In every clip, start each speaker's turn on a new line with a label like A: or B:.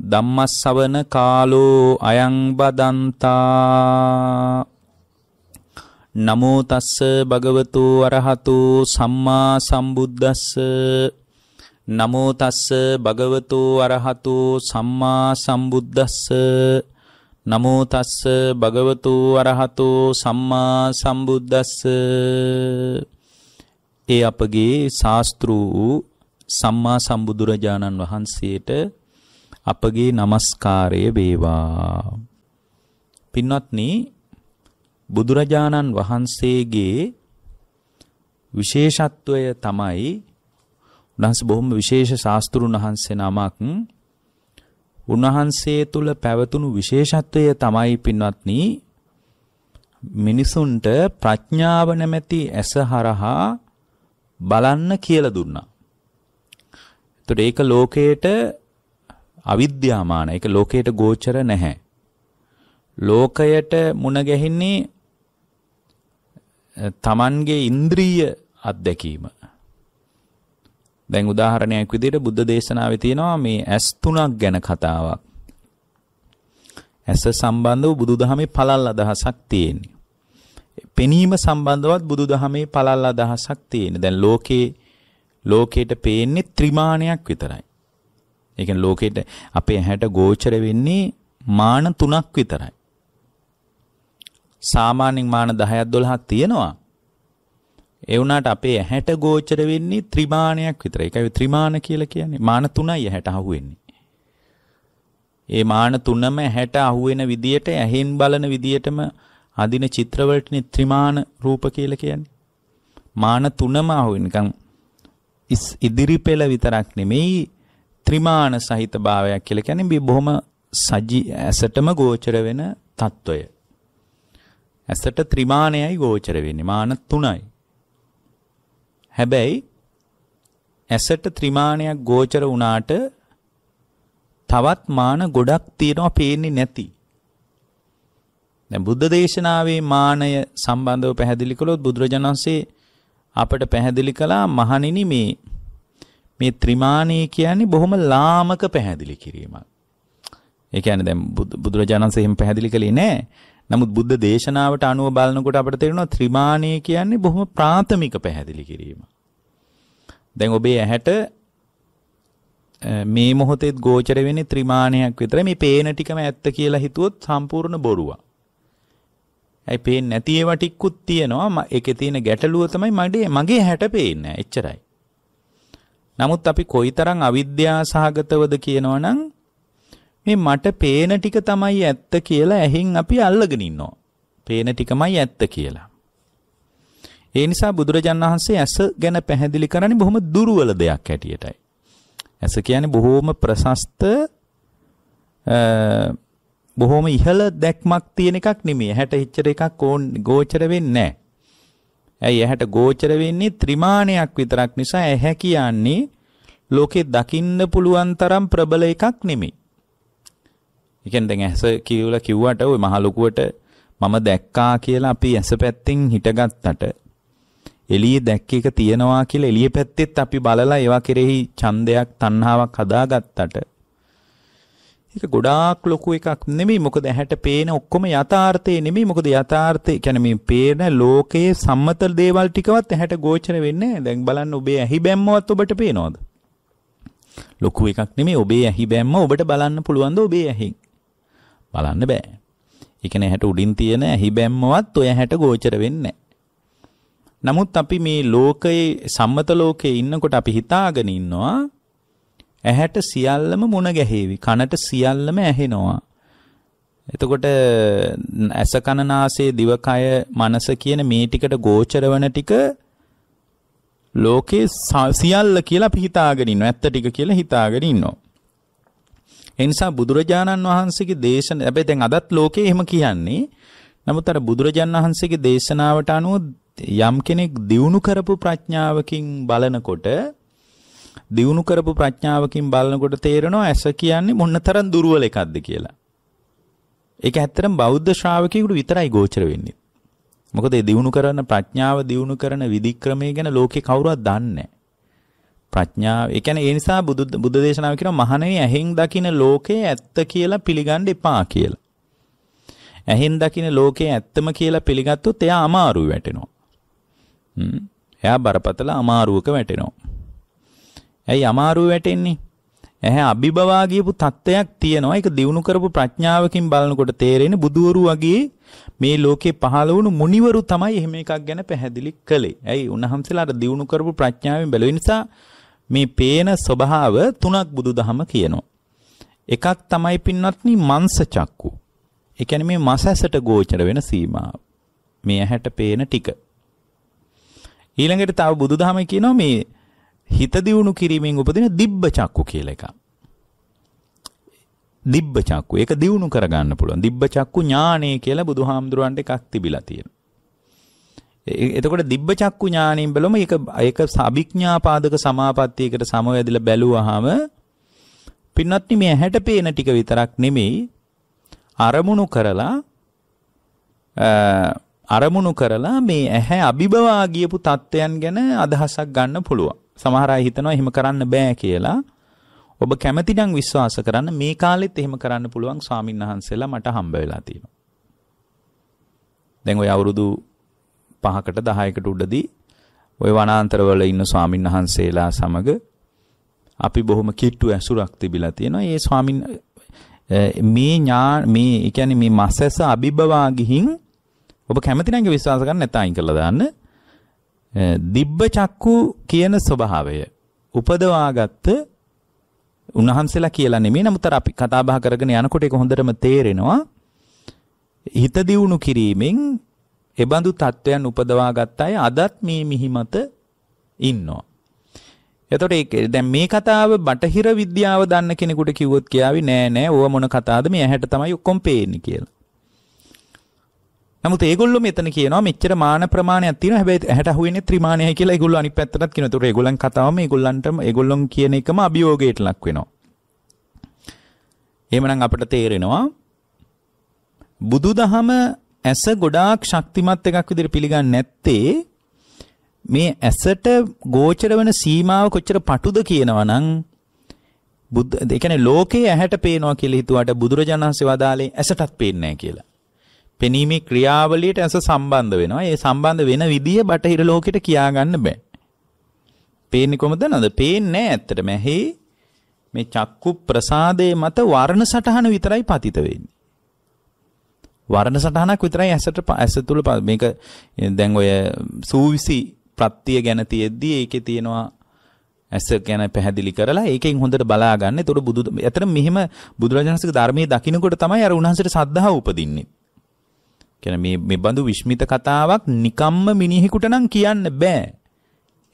A: ධම්මස්සවන කාලෝ අයං බදන්තා නමෝ තස්ස භගවතු අරහතු සම්මා සම්බුද්දස්ස නමෝ තස්ස භගවතු අරහතු සම්මා සම්බුද්දස්ස නමෝ තස්ස භගවතු අරහතු සම්මා සම්බුද්දස්ස ඒ අපගේ ශාස්ත්‍රු සම්මා සම්බුදුරජාණන් වහන්සේට අපගේ নমස්කාරය වේවා. පින්වත්නි බුදුරජාණන් වහන්සේගේ විශේෂත්වය තමයි උන්වහන්සේ බොහොම විශේෂ ශාස්ත්‍රුන් වහන්සේ නමක්. උන්වහන්සේ තුල පැවතුණු විශේෂත්වය තමයි පින්වත්නි මිනිසුන්ට ප්‍රඥාව නැමැති ඇස හරහා බලන්න කියලා දුන්නා. එතකොට ඒක ලෝකයට අවිද්‍යාමාන ඒක ලෝකයට ගෝචර නැහැ. ලෝකයට මුණ ගැහින්නේ තමන්ගේ ඉන්ද්‍රිය අත්දැකීම. දැන් උදාහරණයක් විදිහට බුද්ධ දේශනාවේ තියෙනවා මේ ඇස් තුනක් ගැන කතාවක්. ඇස සම්බන්ධව බුදුදහමේ පළල් අදහසක් තියෙන්නේ. පෙනීම සම්බන්ධවත් බුදුදහමේ පළල් අදහසක් තියෙන්නේ. දැන් ලෝකේ ලෝකයට පේන්නේ ත්‍රිමාණයක් විතරයි. ඒ කියන්නේ ලෝකෙට අපේ ඇහැට ගෝචර වෙන්නේ මාන තුනක් විතරයි. සාමාන්‍යයෙන් මාන 10ක් 12ක් තියෙනවා. ඒ වුණාට අපේ ඇහැට ගෝචර වෙන්නේ ත්‍රිමාණයක් විතරයි. ඒකයි ත්‍රිමාණ කියලා කියන්නේ. මාන තුනයි ඇහැට අහුවෙන්නේ. ඒ මාන තුනම ඇහැට අහුවෙන විදියට ඇහෙන් බලන විදියටම අදින චිත්‍රවලටනේ ත්‍රිමාණ රූප කියලා කියන්නේ. මාන තුනම අහුවෙන නිකන් ඉදිරි පෙළ විතරක් නෙමෙයි ත්‍රිමාණ සහිත භාවයක් කියලා කියන්නේ මේ බොහොම සජි ඇසටම ගෝචර වෙන తত্ত্বය. ඇසට ත්‍රිමාණයයි ගෝචර වෙන්නේ. මාන තුනයි. හැබැයි ඇසට ත්‍රිමාණයක් ගෝචර වුණාට තවත් මාන ගොඩක් තියෙනවා පේන්නේ නැති. දැන් බුද්ධ දේශනාවේ මානය සම්බන්ධව පැහැදිලි කළොත් බුදුරජාණන්සේ අපට පැහැදිලි කළා මහණෙනි මේ මේ ත්‍රිමානී කියන්නේ බොහොම ලාමක පැහැදිලි කිරීමක්. ඒ කියන්නේ දැන් බුදුරජාණන් සෙහිම පැහැදිලි කළේ නැහැ. නමුත් බුද්ධ දේශනාවට අනුව බලනකොට අපිට තේරෙනවා ත්‍රිමානී කියන්නේ බොහොම ප්‍රාථමික පැහැදිලි කිරීම. දැන් ඔබේ ඇහැට මේ මොහොතේ ගෝචර වෙන්නේ ත්‍රිමාණයක් විතරයි. මේ පේන ටිකම ඇත්ත කියලා හිතුවොත් සම්පූර්ණ බොරුවක්. ඇයි පේන්නේ නැති ඒවා ටිකුත් තියෙනවා. ඒකේ තියෙන ගැටලුව තමයි මගේ මගේ හැට පේන්නේ. එච්චරයි. නමුත් අපි කොයිතරම් අවිද්‍යාසහගතවද කියනවනම් මේ මට පේන ටික තමයි ඇත්ත කියලා ඇහෙන් අපි අල්ලගෙන ඉන්නවා. පේන ටිකමයි ඇත්ත කියලා. ඒ නිසා බුදුරජාණන් වහන්සේ ඇස ගැන පැහැදිලි කරන්නේ බොහොම දුර්වල දෙයක් හැටියටයි. ඇස කියන්නේ බොහොම ප්‍රශස්ත බොහොම ඉහළ දැක්මක් තියෙන එකක් නෙමෙයි. හැට හිච්චර එකක් ඕන් ගෝචර වෙන්නේ නැහැ. ඇයි ඇහැට ගෝචර වෙන්නේ ත්‍රිමාණයක් විතරක් නිසා ඇහැ කියන්නේ ලෝකේ දකින්න පුළුවන් තරම් ප්‍රබල එකක් නෙමෙයි. ඒ කියන්නේ දැන් ඇස කියලා කිව්වට ওই මහ ලොකුවට මම දැක්කා කියලා අපි ඇස පැත්තෙන් හිටගත්තට එළියේ දැක්ක එක තියනවා කියලා එළිය පැත්තෙත් අපි බලලා ඒවා කෙරෙහි ඡන්දයක් තණ්හාවක් හදාගත්තට ඒක ගොඩාක් ලොකු එකක් නෙමෙයි මොකද ඇහැට පේන ඔක්කොම යථාර්ථය නෙමෙයි මොකද යථාර්ථය කියන්නේ මේ පේන ලෝකයේ සම්මත දේවල් ටිකවත් ඇහැට ගෝචර වෙන්නේ දැන් බලන්න ඔබේ ඇහි බැම්මවත් ඔබට පේනවද ලොකු එකක් නෙමෙයි ඔබේ ඇහි බැම්ම ඔබට බලන්න පුළුවන්ද ඔබේ ඇහෙන් බලන්න බෑ ඒ කියන්නේ ඇහැට උඩින් තියෙන ඇහි බැම්මවත් ඔය ඇහැට ගෝචර වෙන්නේ නමුත් අපි මේ ලෝකයේ සම්මත ලෝකයේ ඉන්නකොට අපි හිතාගෙන ඉන්නවා ඇහැට සියල්ලම මුණ ගැහේවි. කනට සියල්ලම ඇහෙනවා. එතකොට ඇස කන නාසය දිවකය මනස කියන මේ ටිකට ගෝචර වෙන ටික ලෝකේ සියල්ල කියලා අපි හිතාගෙන ඉන්නවා. ඇත්ත ටික කියලා හිතාගෙන ඉන්නවා. ඒ නිසා බුදුරජාණන් වහන්සේගේ දේශන හැබැයි දැන් අදත් ලෝකේ එහෙම කියන්නේ. නමුත් අර බුදුරජාණන් වහන්සේගේ දේශනාවට අනුව යම් කෙනෙක් දියුණු කරපු ප්‍රඥාවකින් බලනකොට දියුණු කරපු ප්‍රඥාවකින් බලනකොට තේරෙනවා ඇස කියන්නේ මොනතරම් දුර්වල එකක්ද කියලා. ඒක ඇත්තටම බෞද්ධ ශ්‍රාවකයෙකුට විතරයි ගෝචර වෙන්නේ. මොකද ඒ දියුණු කරන ප්‍රඥාව දියුණු කරන විධික්‍රමයේ ගැන ලෝකේ කවුරුවත් දන්නේ නැහැ. ප්‍රඥාව ඒ කියන්නේ ඒ නිසා බුදු බුද්ධ දේශනාව කියනවා මහණෙනි ඇහෙන් දකින ලෝකේ ඇත්ත කියලා පිළිගන්න එපා කියලා. ඇහෙන් දකින ලෝකේ ඇත්තම කියලා පිළිගත්තොත් එයා අමාරු වැටෙනවා. හ්ම්. එයා බරපතල අමාරුවක වැටෙනවා. ඇයි අමාරු වැටෙන්නේ? ඇහැ අභිබවා ගියපු தත්වයක් තියෙනවා. ඒක දිනු කරපු ප්‍රඥාවකින් බලනකොට තේරෙන බුදවරු වගේ මේ ලෝකේ පහළ වුණු මුනිවරු තමයි එහෙම එකක් ගැන පැහැදිලි කළේ. ඇයි උන්වහන්සේලාට දිනු කරපු ප්‍රඥාවෙන් බැලුවේ නිසා මේ පේන ස්වභාව තුනක් බුදුදහම කියනවා. එකක් තමයි පින්වත්නි මංස චක්කු. ඒ කියන්නේ මේ මස් ඇසට ගෝචර වෙන සීමාව. මේ ඇහැට පේන ටික. ඊළඟට තව බුදුදහම කියනවා මේ හිත දියුණු කිරීමෙන් උපදින දිබ්බ චක්කු කියලා එකක්. දිබ්බ චක්කු. ඒක දියුණු කරගන්න පුළුවන්. දිබ්බ චක්කු ඥානය කියලා බුදුහාමුදුරන්ට එකක් තිබිලා තියෙනවා. එතකොට දිබ්බ චක්කු ඥාණයෙන් බලම ඒක ඒක අභිඥා පාදක සමාපත්තියකට සමවැදිලා බැලුවාම පින්වත්නි මේ ඇහැට පේන ටික විතරක් නෙමෙයි අරමුණු කරලා අරමුණු කරලා මේ ඇහැ අභිබවා ගියපු தත්වයන් ගැන අදහසක් ගන්න පුළුවන්. සමහර අය හිතනවා එහෙම කරන්න බෑ කියලා. ඔබ කැමති නම් විශ්වාස කරන්න මේ කාලෙත් එහෙම කරන්න පුළුවන් ස්වාමින්වහන්සේලා මට හම්බ වෙලා තියෙනවා. දැන් ওই අවුරුදු 5කට 10කට උඩදී ওই වනාන්තරවල ඉන්න ස්වාමින්වහන්සේලා සමග අපි බොහොම කිට්ටු ඇසුරක් තිබිලා තියෙනවා. ඒ ස්වාමින් මේ ඥා මේ කියන්නේ මේ මසස අභිබවා ගිහින් ඔබ කැමති නම් විශ්වාස කරන්න නැත්නම් අයින් කරලා දාන්න. දිබ්බ චක්කු කියන ස්වභාවය උපදවාගත්ත උන්වහන්සේලා කියලා නෙමෙයි නමුත් අර අපි කතා බහ කරගෙන යනකොට ඒක හොඳටම තේරෙනවා හිත දියුණු කිරීමෙන් එබඳු තත්වයන් උපදවා ගත්ත අය අදත් මේ මිහිමත ඉන්නවා. එතකොට ඒක දැන් මේ කතාව බටහිර විද්‍යාව දන්න කෙනෙකුට කිව්වොත් කියාවි නෑ නෑ ඕව මොන කතාවද මේ ඇහැට තමයි ඔක්කොම පේන්නේ කියලා. නමුත් ඒගොල්ලෝ මෙතන කියනවා මෙච්චර මාන ප්‍රමාණයක් තියෙනවා හැබැයි 60 අහුවෙන්නේ ත්‍රිමාණයයි කියලා ඒගොල්ලෝ අනිත් පැත්තටත් කියනවා. ඒතකොට ඒගොල්ලන් කතාවම ඒගොල්ලන්ටම ඒගොල්ලොන් කියන එකම අභියෝගයට ලක් වෙනවා. එහෙමනම් අපිට තේරෙනවා බුදුදහම ඇස ගොඩාක් ශක්තිමත් එකක් විදිහට පිළිගන්නේ නැත්තේ මේ ඇසට ගෝචර වෙන සීමාව කොච්චර පටුද කියනවා නම් බුද්ධ ඒ කියන්නේ ලෝකයේ ඇහැට පේනවා කියලා හිතුවාට බුදුරජාණන් වහන්සේ වදාලේ ඇසටත් පේන්නේ නැහැ කියලා. පෙනීමේ ක්‍රියාවලියට ඇස සම්බන්ධ වෙනවා. ඒ සම්බන්ධ වෙන විදිය බටහිර ලෝකෙට කියාගන්න බෑ. පේන්නේ කොහොමද නේද? පේන්නේ නෑ ඇත්තටම. ඇහි මේ චක්කු ප්‍රසාදයේ මත වර්ණ සටහන විතරයි පතිත වෙන්නේ. වර්ණ සටහනක් විතරයි ඇසට ඇස තුල මේක දැන් ඔය සූවිසි ප්‍රත්‍ය ගැන තියෙද්දි ඒකේ තියෙනවා ඇස ගැන පැහැදිලි කරලා ඒකෙන් හොඳට බලා ගන්න. ඒතකොට බුදු ඇතර මෙහෙම බුදුරජාණන්සේගේ ධර්මයේ දකින්නකොට තමයි අර උන්වහන්සේට සද්ධාව උපදින්නේ. කියන්නේ මේ මේ බඳු විශ්මිත කතාවක් නිකම්ම මිනිහෙකුට නම් කියන්න බෑ.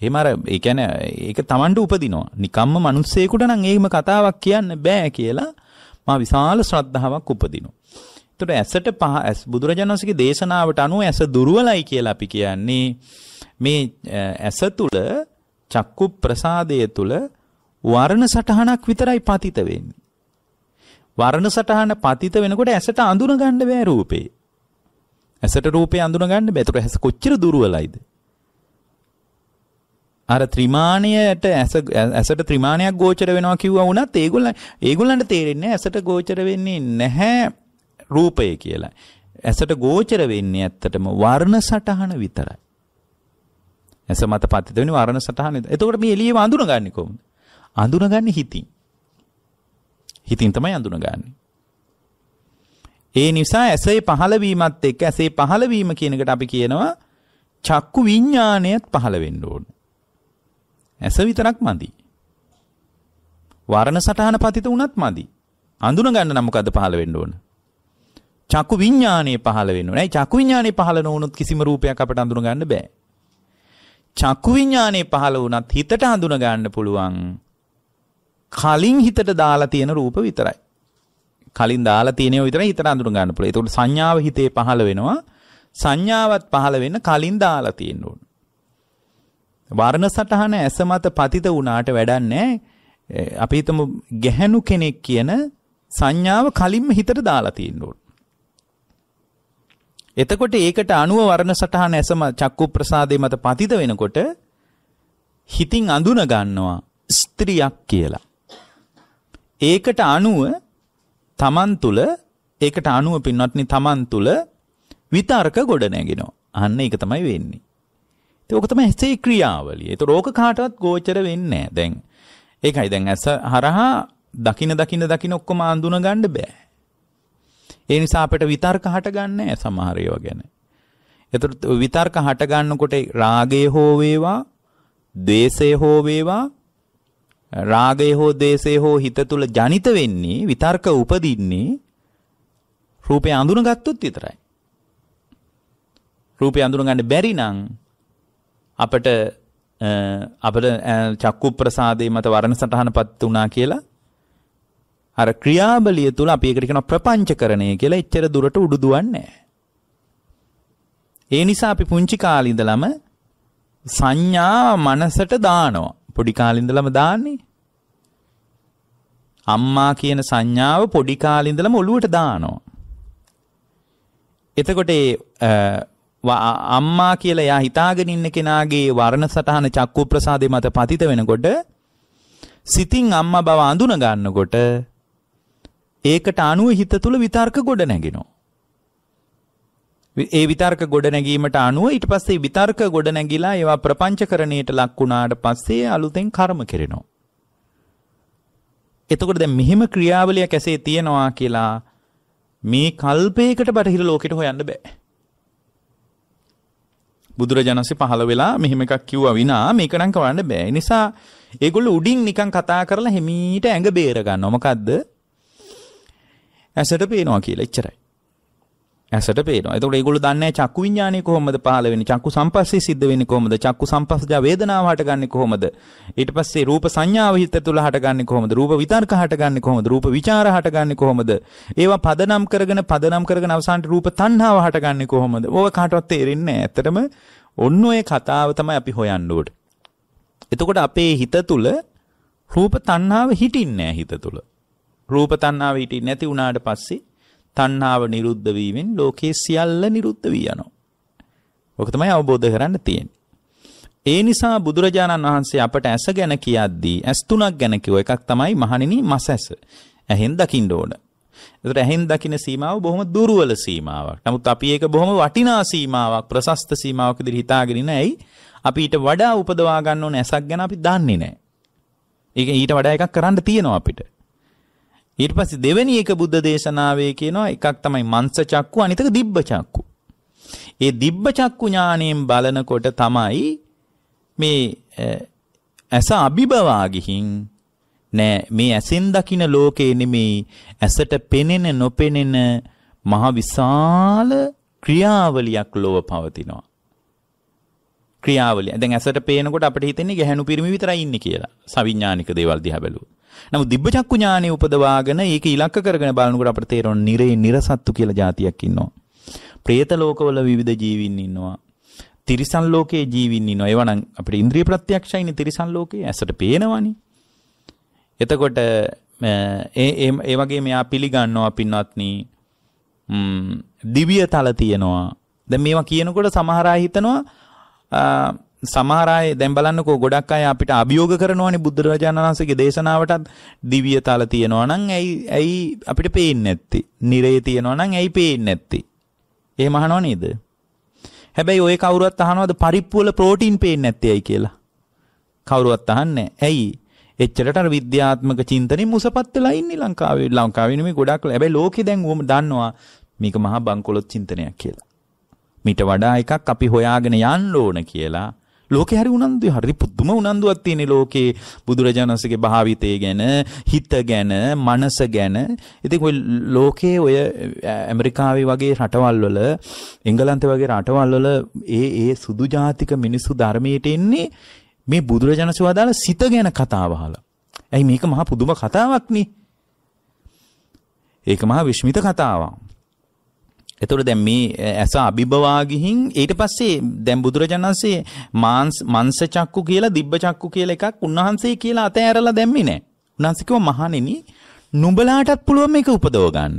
A: එහෙම අර ඒ කියන්නේ ඒක Tamanට උපදිනවා. නිකම්ම මිනිස්සෙකුට නම් එහෙම කතාවක් කියන්න බෑ කියලා මා විශාල ශ්‍රද්ධාවක් උපදිනවා. එතකොට ඇසට පහ ඇස් බුදුරජාණන්සේගේ දේශනාවට අනුව ඇස දුර්වලයි කියලා අපි කියන්නේ මේ ඇස තුල චක්කු ප්‍රසාදය තුල වර්ණ සටහනක් විතරයි පතිත වෙන්නේ. වර්ණ සටහන පතිත වෙනකොට ඇසට අඳුන ගන්න බෑ රූපේ. ඇසට රූපය අඳුන ගන්න බෑ. එතකොට ඇස කොච්චර දුර්වලයිද? අර ත්‍රිමාණයට ඇස ඇසට ත්‍රිමාණයක් ගෝචර වෙනවා කිව්වා වුණත් ඒගොල්ලන් ඒගොල්ලන්ට තේරෙන්නේ ඇසට ගෝචර වෙන්නේ නැහැ රූපය කියලා. ඇසට ගෝචර වෙන්නේ ඇත්තටම වර්ණ සටහන විතරයි. ඇස මත පතිත වෙන වර්ණ සටහන. එතකොට මේ එළියව අඳුනගන්නේ කොහොමද? අඳුනගන්නේ හිතින්. හිතින් තමයි අඳුනගන්නේ. ඒ නිසා ඇසේ පහළවීමත් එක්ක ඇසේ පහළවීම කියනකට අපි කියනවා චක්කු විඤ්ඥානයත් පහළ වෙන්න ඕන. ඇස විතරක් මදි. වරණ සටහන පතිත වනත් මදි. අඳුන ගන්න නමුකද පහළ වෙන්න ඕන. චක්කු විඤ්ඥානය පහළ වෙන්න නයි චක්කු විඤ්ඥානය පහළ නොවනුත් කිසිම රූපයක් අපට අඳුන ගන්න බෑ. චක්කු විඤ්ඥානය පහළ වනත් හිතට හඳුන ගන්න පුළුවන් කලින් හිතට දාලා තියෙන රූප විතරයි. කලින් දාලා තියෙනව විතර හිතට අඳුර ගන්න පුළුවන්. ඒකට සංඥාව හිතේ පහළ වෙනවා. සංඥාවත් පහළ වෙන්න කලින් දාලා තියෙන්න ඕන. වර්ණ සටහන ඇස මත පතිත වුණාට වැඩන්නේ අපි හිතමු ගැහණු කෙනෙක් කියන සංඥාව කලින්ම හිතට දාලා තියෙන්න ඕන. එතකොට ඒකට අනුව වර්ණ සටහන ඇසම චක්කු ප්‍රසාදේ මත පතිත වෙනකොට හිතින් අඳුන ගන්නවා ස්ත්‍රියක් කියලා. ඒකට අනුව තමන් තුළ ඒකට අනුව පින්වත්නි තමන් තුළ විතර්ක ගොඩ නැගෙනවා. අන්න ඒක තමයි වෙන්නේ. ඉතින් ඕක තමයි හිතේ ක්‍රියාවලිය. ඒතර ඕක කාටවත් ගෝචර වෙන්නේ නැහැ. දැන් ඒකයි දැන් ඇස හරහා දකින දකින දකින ඔක්කොම අඳුන ගන්න බෑ. ඒ නිසා අපිට විතර්ක හටගන්නේ නැහැ සමහර ඒවා ගැන. ඒතර විතර්ක හටගන්නකොට රාගය හෝ වේවා, ద్వේෂය හෝ වේවා, රාගය හෝ දේශය හෝ හිත තුල ජනිත වෙන්නේ විතර්ක උපදින්නේ රූපය අඳුනගත්තොත් විතරයි. රූපය අඳුනගන්න බැරි නම් අපට අපට චක්කු ප්‍රසාදේ මත වර්ණ සටහනපත් වුණා කියලා අර ක්‍රියාබලිය තුල අපි ඒකට කියන ප්‍රපංචකරණය කියලා එච්චර දුරට උඩු දුවන්නේ ඒ නිසා අපි පුංචි කාලේ ඉඳලම සංඥා මනසට දානවා. පොඩි කාලේ ඉඳලම දාන්නේ. අම්මා කියන සංඥාව පොඩි කාලේ ඉඳලම ඔළුවට දානවා. එතකොට අම්මා කියලා එයා හිතාගෙන ඉන්න කෙනාගේ වර්ණ සටහන චක්කු ප්‍රසාදේ මත පතිත වෙනකොට සිතින් අම්මා බව අඳුන ගන්නකොට ඒකට අනුව හිත තුල විතර්ක ගොඩ නැගෙනවා. ඒ විතර්ක ගොඩ නැගීමට අනුව ඊට පස්සේ විතර්ක ගොඩ නැගිලා ඒවා ප්‍රපංචකරණයට ලක් වුණාට පස්සේ අලුතෙන් කර්ම කෙරෙනවා. එතකොට දැන් මෙහෙම ක්‍රියාවලියක් ඇසේ තියෙනවා කියලා මේ කල්පයකට බටහිර ලෝකෙට හොයන්න බෑ. බුදුරජාණන්සේ පහළ වෙලා මෙහෙම එකක් කිව්වා විනා මේක නම් කරන්න බෑ. නිසා ඒගොල්ලෝ උඩින් නිකන් කතා කරලා හිමීට ඇඟ බේර ගන්නවා. මොකද්ද? ඇසට පේනවා කියලා. එච්චරයි. ඇසට පේනවා. එතකොට ඒගොල්ලෝ දන්නේ චක්කු විඥානය කොහොමද පහළ වෙන්නේ? චක්කු සංපස්සේ සිද්ධ වෙන්නේ කොහොමද? චක්කු සංපස්සජා වේදනාව හටගන්නේ කොහොමද? ඊට පස්සේ රූප සංඥාව හිත තුළ හටගන්නේ කොහොමද? රූප විතර්ක හටගන්නේ කොහොමද? රූප විචාර හටගන්නේ කොහොමද? ඒවා පදනම් කරගෙන පදනම් කරගෙන අවසානට රූප තණ්හාව හටගන්නේ කොහොමද? ඕවා කාටවත් තේරෙන්නේ නැහැ. ඇත්තටම ඔන්න ඔය කතාව තමයි අපි හොයන්න ඕනේ. එතකොට අපේ හිත තුළ රූප තණ්හාව හිටින්නේ නැහැ හිත තුළ. රූප තණ්හාව හිටින්නේ නැති වුණාට පස්සේ තණ්හාව නිරුද්ධ වීමෙන් ලෝකේ සියල්ල නිරුද්ධ වී යනවා. ඔක තමයි අවබෝධ කරන්න තියෙන්නේ. ඒ නිසා බුදුරජාණන් වහන්සේ අපට ඇස ගැන කියද්දී ඇස් තුනක් ගැන කිව්ව එකක් තමයි මහණෙනි මස ඇස. ඇහෙන් දකින්න ඕන. ඒතර ඇහෙන් දකින සීමාව බොහොම දුර්වල සීමාවක්. නමුත් අපි ඒක බොහොම වටිනා සීමාවක්, ප්‍රශස්ත සීමාවක් ඉදිරි හිතාගෙන ඉන්නේ. ඇයි? අපි ඊට වඩා උපදවා ගන්න ඕන ඇසක් ගැන අපි දන්නේ නැහැ. ඒක ඊට වඩා එකක් කරන්න තියෙනවා අපිට. ඊට පස්සේ දෙවෙනි එක බුද්ධ දේශනාවේ කියනවා එකක් තමයි මංස චක්කු අනිතක දිබ්බ චක්කු. ඒ දිබ්බ චක්කු ඥාණයෙන් බලනකොට තමයි මේ ඇස අභිබවා ගිහින් නෑ මේ ඇසෙන් දකින ලෝකේ නෙමේ ඇසට පෙනෙන නොපෙනෙන මහ විශාල ක්‍රියාවලියක් ලොව පවතිනවා. ක්‍රියාවලිය. දැන් ඇසට පේනකොට අපිට හිතෙන්නේ ගැහණු පිරිමි විතරයි ඉන්නේ කියලා. සවිඥානික දේවල් දිහා බැලුවොත්. නමුත් දිබ්බචක්කු ඥානෙ උපදවාගෙන ඒක ඉලක්ක කරගෙන බලනකොට අපිට තේරෙනවා නිරේ නිර්සත්තු කියලා જાතියක් ඉන්නවා. പ്രേත ලෝකවල විවිධ ජීවීන් ඉන්නවා. තිරිසන් ලෝකයේ ජීවීන් ඉන්නවා. ඒවා නම් අපිට ඉන්ද්‍රිය ප්‍රත්‍යක්ෂයිනේ තිරිසන් ලෝකයේ ඇසට පේනවනේ. එතකොට ඒ ඒ වගේ මෙයා පිළිගන්නවා පින්වත්නි. ම්ම් දිව්‍ය තල තියෙනවා. දැන් මේවා කියනකොට සමහර අය හිතනවා සමහර අය දැන් බලන්නකෝ ගොඩක් අය අපිට අභියෝග කරනවානේ බුදුරජාණන් වහන්සේගේ දේශනාවටත් දිව්‍ය තල තියෙනවා නම් ඇයි ඇයි අපිට පේන්නේ නැත්තේ? නිරේ තියෙනවා නම් ඇයි පේන්නේ නැත්තේ? එහෙම අහනව නේද? හැබැයි ඔය කවුරුවත් අහනවද පරිප්පු වල ප්‍රෝටීන් පේන්නේ නැත්තේ ඇයි කියලා? කවුරුවත් අහන්නේ නැහැ. ඇයි? එච්චරට අර විද්‍යාත්මක චින්තනෙ මුසපත් වෙලා ඉන්නේ ලංකාවේ. ලංකාවේ නෙමෙයි ගොඩක්. හැබැයි ලෝකේ දැන් උවම දන්නවා මේක මහා බංකොලොත් චින්තනයක් කියලා. මිට වඩා එකක් අපි හොයාගෙන යන්න ඕන කියලා ලෝකේ හරි උනන්දුයි හරි පුදුම උනන්දුවක් තියෙන ලෝකේ බුදුරජාණන්සේගේ භාවිතය ගැන හිත ගැන මනස ගැන ඉතින් ඔය ලෝකේ ඔය ඇමරිකාවේ වගේ රටවල් වල එංගලන්තේ වගේ රටවල් වල ඒ ඒ සුදු ජාතික මිනිස්සු ධර්මයට එන්නේ මේ බුදුරජාණන්සේ වදාළ සිත ගැන කතාව අහලා. ඇයි මේක මහා පුදුම කතාවක් නේ? ඒක මහා විශ්මිත කතාවක්. එතකොට දැන් මේ ඇස අභිබවා ගිහින් ඊට පස්සේ දැන් බුදුරජාණන්සේ මාංශ මංශ චක්කු කියලා දිබ්බ චක්කු කියලා එකක් උන්වහන්සේ කියලා අතෑරලා දැම්මේ නැහැ. උන්වහන්සේ කිව්වා මහණෙනි නුඹලාටත් පුළුවන් මේක උපදව ගන්න.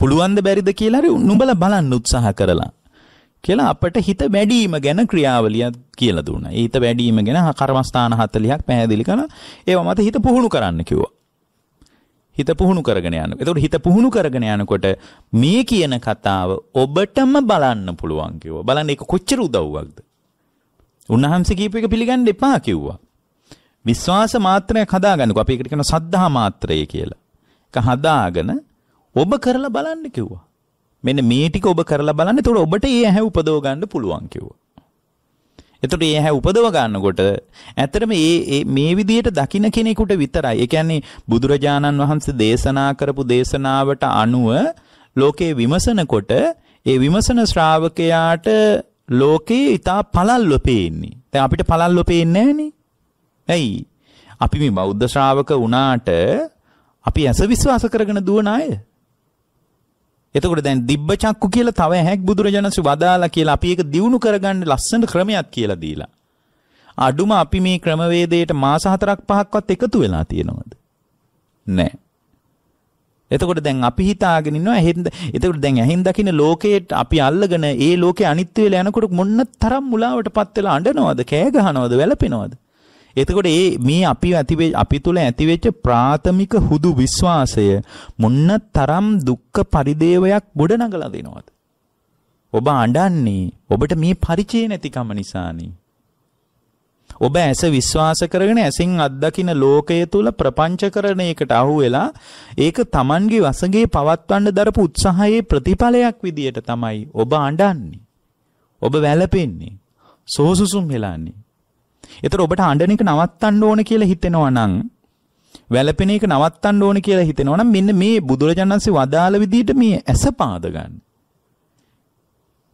A: පුළුවන් ද බැරිද කියලා හරි නුඹලා බලන්න උත්සාහ කරලා කියලා අපට හිත වැඩිම ගැන ක්‍රියාවලිය කියලා දුන්නා. ඒ හිත වැඩිම ගැන කර්මස්ථාන 40ක් පැහැදිලි කරලා ඒව මත හිත පුහුණු කරන්න කිව්වා. හිත පුහුණු කරගෙන යන්න. එතකොට හිත පුහුණු කරගෙන යනකොට මේ කියන කතාව ඔබටම බලන්න පුළුවන් කිව්වා. බලන්න ඒක කොච්චර උදව්වක්ද? උන්වහන්සේ කියපු එක පිළිගන්න එපා කිව්වා. විශ්වාස මාත්‍රයක් හදාගන්නකෝ. අපි ඒකට කියනවා සද්ධා මාත්‍රය කියලා. ඒක හදාගෙන ඔබ කරලා බලන්න කිව්වා. මෙන්න මේ ටික ඔබ කරලා බලන්න. එතකොට ඔබට ඒ ඇහැ උපදව ගන්න පුළුවන් කිව්වා. එතකොට ඒ හැ උපදව ගන්නකොට ඇත්තටම මේ මේ විදිහට දකින්න කෙනෙකුට විතරයි. ඒ කියන්නේ බුදුරජාණන් වහන්සේ දේශනා කරපු දේශනාවට අනුව ලෝකේ විමසනකොට ඒ විමසන ශ්‍රාවකයාට ලෝකේ ඊටා පළල්ව පේන්නේ. දැන් අපිට පළල්ව පේන්නේ නැහනේ. ඇයි? අපි මේ බෞද්ධ ශ්‍රාවක වුණාට අපි ඇස විශ්වාස කරගෙන දුවන අය. එතකොට දැන් දිබ්බ චක්කු කියලා තව ඇහැක් බුදුරජාණන්සේ වදාලා කියලා අපි ඒක දිනු කරගන්න ලස්සන ක්‍රමයක් කියලා දීලා. අඩුම අපි මේ ක්‍රමවේදයට මාස 4ක් 5ක්වත් එකතු වෙලා තියෙනවද? නැහැ. එතකොට දැන් අපි හිතාගෙන ඉන්නවා ඇහෙන් එතකොට දැන් ඇහෙන් දකින ලෝකයට අපි අල්ලගෙන ඒ ලෝකේ අනිත්‍ය වෙලා යනකොට මොන්න තරම් මුලාවටපත් වෙලා අඬනවද කෑ ගහනවද වැළපෙනවද එතකොට ඒ මේ අපි ඇති අපි තුල ඇතිවෙච්ච ප්‍රාථමික හුදු විශ්වාසය මොන්න තරම් දුක්ඛ පරිදේවයක් ගොඩනගලා දෙනවද? ඔබ අඬන්නේ ඔබට මේ ಪರಿචය නැතිකම නිසානේ. ඔබ ඇස විශ්වාස කරගෙන ඇසින් අත්දකින ලෝකය තුල ප්‍රපංචකරණයකට අහු වෙලා ඒක Tamanගේ වසඟේ පවත්වන්න දරපු උත්සාහයේ ප්‍රතිඵලයක් විදියට තමයි ඔබ අඬන්නේ. ඔබ වැළපෙන්නේ. සෝසුසුම් හෙලන්නේ. එතකොට ඔබට අඬන එක නවත්තන්න ඕන කියලා හිතෙනවා නම් වැළපෙන එක නවත්තන්න ඕන කියලා හිතෙනවා නම් මෙන්න මේ බුදුරජාණන්සේ වදාළ විදිහට මේ ඇස පාද ගන්න.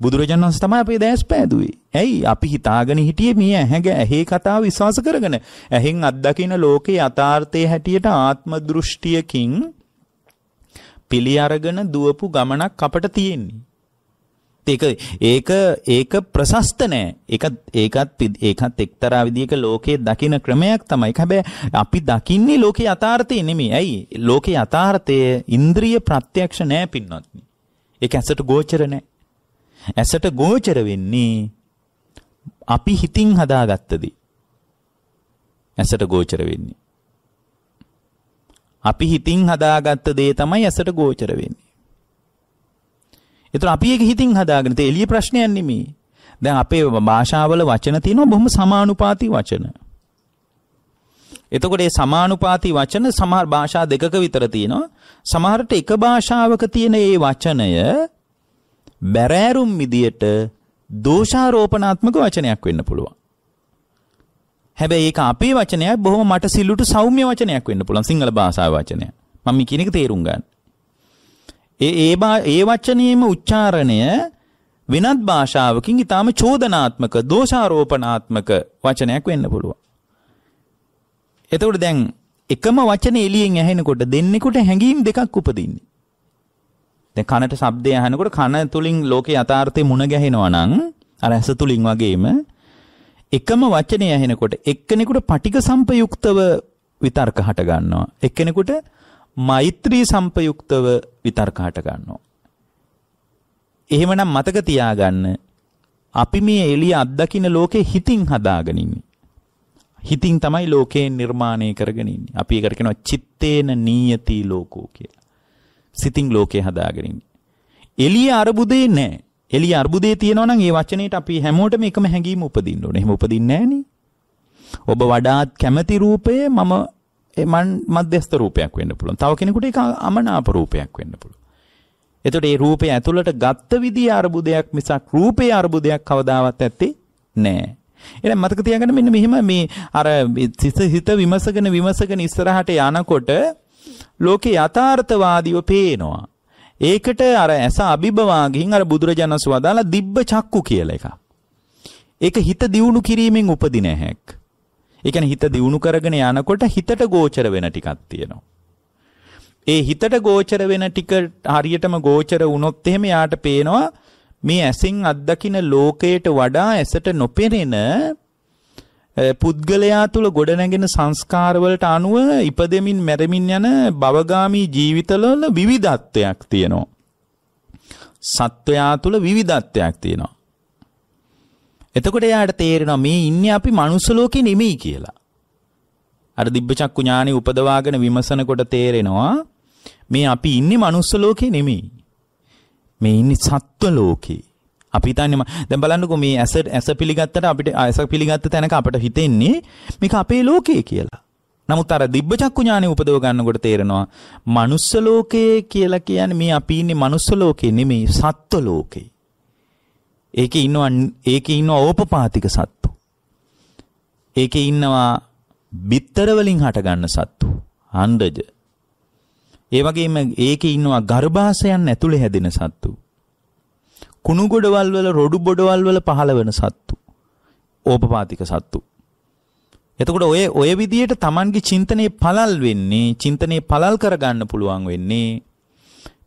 A: බුදුරජාණන්සේ තමයි අපේ දැස් පෑදුවේ. ඇයි අපි හිතාගෙන හිටියේ මේ ඇහැග ඇහි කතාව විශ්වාස කරගෙන ඇහෙන් අත්දකින ලෝකේ යථාර්ථයේ හැටියට ආත්ම දෘෂ්ටියකින් පිළි අරගෙන දුවපු ගමනක් අපට තියෙන්නේ. ඒකත් ඒක ඒක ඒක ප්‍රශස්ත නෑ. ඒකත් ඒකත් ඒකත් එක්තරා විදිහක ලෝකයේ දකින ක්‍රමයක් තමයි. හැබැයි අපි දකින්නේ ලෝකේ යථාර්ථය නෙමෙයි. ඇයි? ලෝකේ යථාර්ථය ඉන්ද්‍රිය ප්‍රත්‍යක්ෂ නෑ පින්නොත්. ඒක ඇසට ගෝචර නෑ. ඇසට ගෝචර වෙන්නේ අපි හිතින් හදාගත්තදී. ඇසට ගෝචර වෙන්නේ. අපි හිතින් හදාගත්ත දේ තමයි ඇසට ගෝචර වෙන්නේ. ඒතර අපි ඒක හිතින් හදාගෙන තේ එළිය ප්‍රශ්නයක් නෙමෙයි. දැන් අපේ භාෂාවල වචන තියෙනවා බොහොම සමානුපාති වචන. එතකොට මේ සමානුපාති වචන සමහර භාෂා දෙකක විතර තියෙනවා. සමහරට එක භාෂාවක තියෙන මේ වචනය බැරෑරුම් විදියට දෝෂාරෝපණාත්මක වචනයක් වෙන්න පුළුවන්. හැබැයි ඒක අපේ වචනයක් බොහොම මට සිල්ලුට සෞම්‍ය වචනයක් වෙන්න පුළුවන් සිංහල භාෂාවේ වචනය. මම මේ කියන එක තේරුම් ගන්න. ඒ ඒ ඒ වචනයේම උච්චාරණය වෙනත් භාෂාවකින් ඊටාම චෝදනාත්මක දෝෂාරෝපණාත්මක වචනයක් වෙන්න පුළුවන්. එතකොට දැන් එකම වචනේ එළියෙන් ඇහෙනකොට දෙන්නෙකුට හැඟීම් දෙකක් උපදින්නේ. දැන් කනට ශබ්දය ඇහෙනකොට කන තුලින් ලෝකේ යථාර්ථය මුණ ගැහෙනවා නම් අර ඇස තුලින් වගේම එකම වචනේ ඇහෙනකොට එක්කෙනෙකුට පටික සම්පයුක්තව විතර්ක හට ගන්නවා. එක්කෙනෙකුට මෛත්‍රී සම්පයුක්තව විතර්කහට ගන්නවා. එහෙමනම් මතක තියාගන්න අපි මේ එළිය අත්දකින්න ලෝකේ හිතින් හදාගෙන ඉන්නේ. හිතින් තමයි ලෝකේ නිර්මාණය කරගෙන ඉන්නේ. අපි ඒකට කියනවා චිත්තේන නීයති ලෝකෝ කියලා. සිතින් ලෝකේ හදාගෙන ඉන්නේ. එළිය අරුබුදේ නැහැ. එළිය අරුබුදේ තියෙනවා නම් ඒ වචනේට අපි හැමෝටම එකම හැඟීම උපදින්න ඕනේ. එහෙම උපදින්නේ නැහනේ. ඔබ වඩාත් කැමති රූපය මම ඒ මන් මධ්‍යස්ත රූපයක් වෙන්න පුළුවන්. තව කෙනෙකුට ඒක අමනාප රූපයක් වෙන්න පුළුවන්. එතකොට මේ රූපය ඇතුළට ගත්ත විදිය අරුබුදයක් මිසක් රූපේ අරුබුදයක් කවදාවත් ඇත්තේ නැහැ. එහෙනම් මතක තියාගන්න මෙන්න මෙහෙම මේ අර හිත විමසගෙන විමසගෙන ඉස්සරහට යනකොට ලෝකේ යථාර්ථවාදීව පේනවා. ඒකට අර ඇස අභිබවා ගිහින් අර බුදුරජාණන් වහන්සේ වදාලා දිබ්බ චක්කු කියලා එකක්. ඒක හිත දියුණු කිරීමෙන් උපදින හැක්. ඒ කියන්නේ හිත දියුණු කරගෙන යනකොට හිතට ගෝචර වෙන ටිකක් තියෙනවා. ඒ හිතට ගෝචර වෙන ටික හරියටම ගෝචර වුණොත් එහෙම යාට පේනවා මේ ඇසින් අත්දකින ලෝකයට වඩා ඇසට නොපෙනෙන පුද්ගලයා තුල ගොඩනැගෙන සංස්කාරවලට අනුව ඉපදෙමින් මැරෙමින් යන භවගාමී ජීවිතවල විවිධත්වයක් තියෙනවා. සත්වයා තුල විවිධත්වයක් තියෙනවා. එතකොට එයාට තේරෙනවා මේ ඉන්නේ අපි මනුස්ස ලෝකේ නෙමෙයි කියලා. අර දිබ්බචක්කු ඥානෙ උපදවාගෙන විමසනකොට තේරෙනවා මේ අපි ඉන්නේ මනුස්ස ලෝකේ නෙමෙයි. මේ ඉන්නේ සත්ව ලෝකේ. අපි හිතන්නේ දැන් බලන්නකෝ මේ ඇස ඇස පිළිගත්තට අපිට ඇස පිළිගත්ත තැනක අපිට හිතෙන්නේ මේක අපේ ලෝකේ කියලා. නමුත් අර දිබ්බචක්කු ඥානෙ උපදව ගන්නකොට තේරෙනවා මනුස්ස ලෝකයේ කියලා කියන්නේ මේ අපි ඉන්නේ මනුස්ස ලෝකේ නෙමෙයි සත්ව ලෝකේ. ඒකේ ඉන්නවා ඒකේ ඉන්නවා ඕපපාතික සත්තු. ඒකේ ඉන්නවා බිත්තර වලින් හටගන්න සත්තු, අණ්ඩජ. ඒ වගේම ඒකේ ඉන්නවා ගර්භාෂයන් ඇතුලේ හැදෙන සත්තු. කුණු ගොඩවල් වල රොඩු බොඩවල් වල පහළ වෙන සත්තු. ඕපපාතික සත්තු. එතකොට ඔය ඔය විදියට Tamanගේ චින්තනයේ පළල් වෙන්නේ, චින්තනයේ පළල් කරගන්න පුළුවන් වෙන්නේ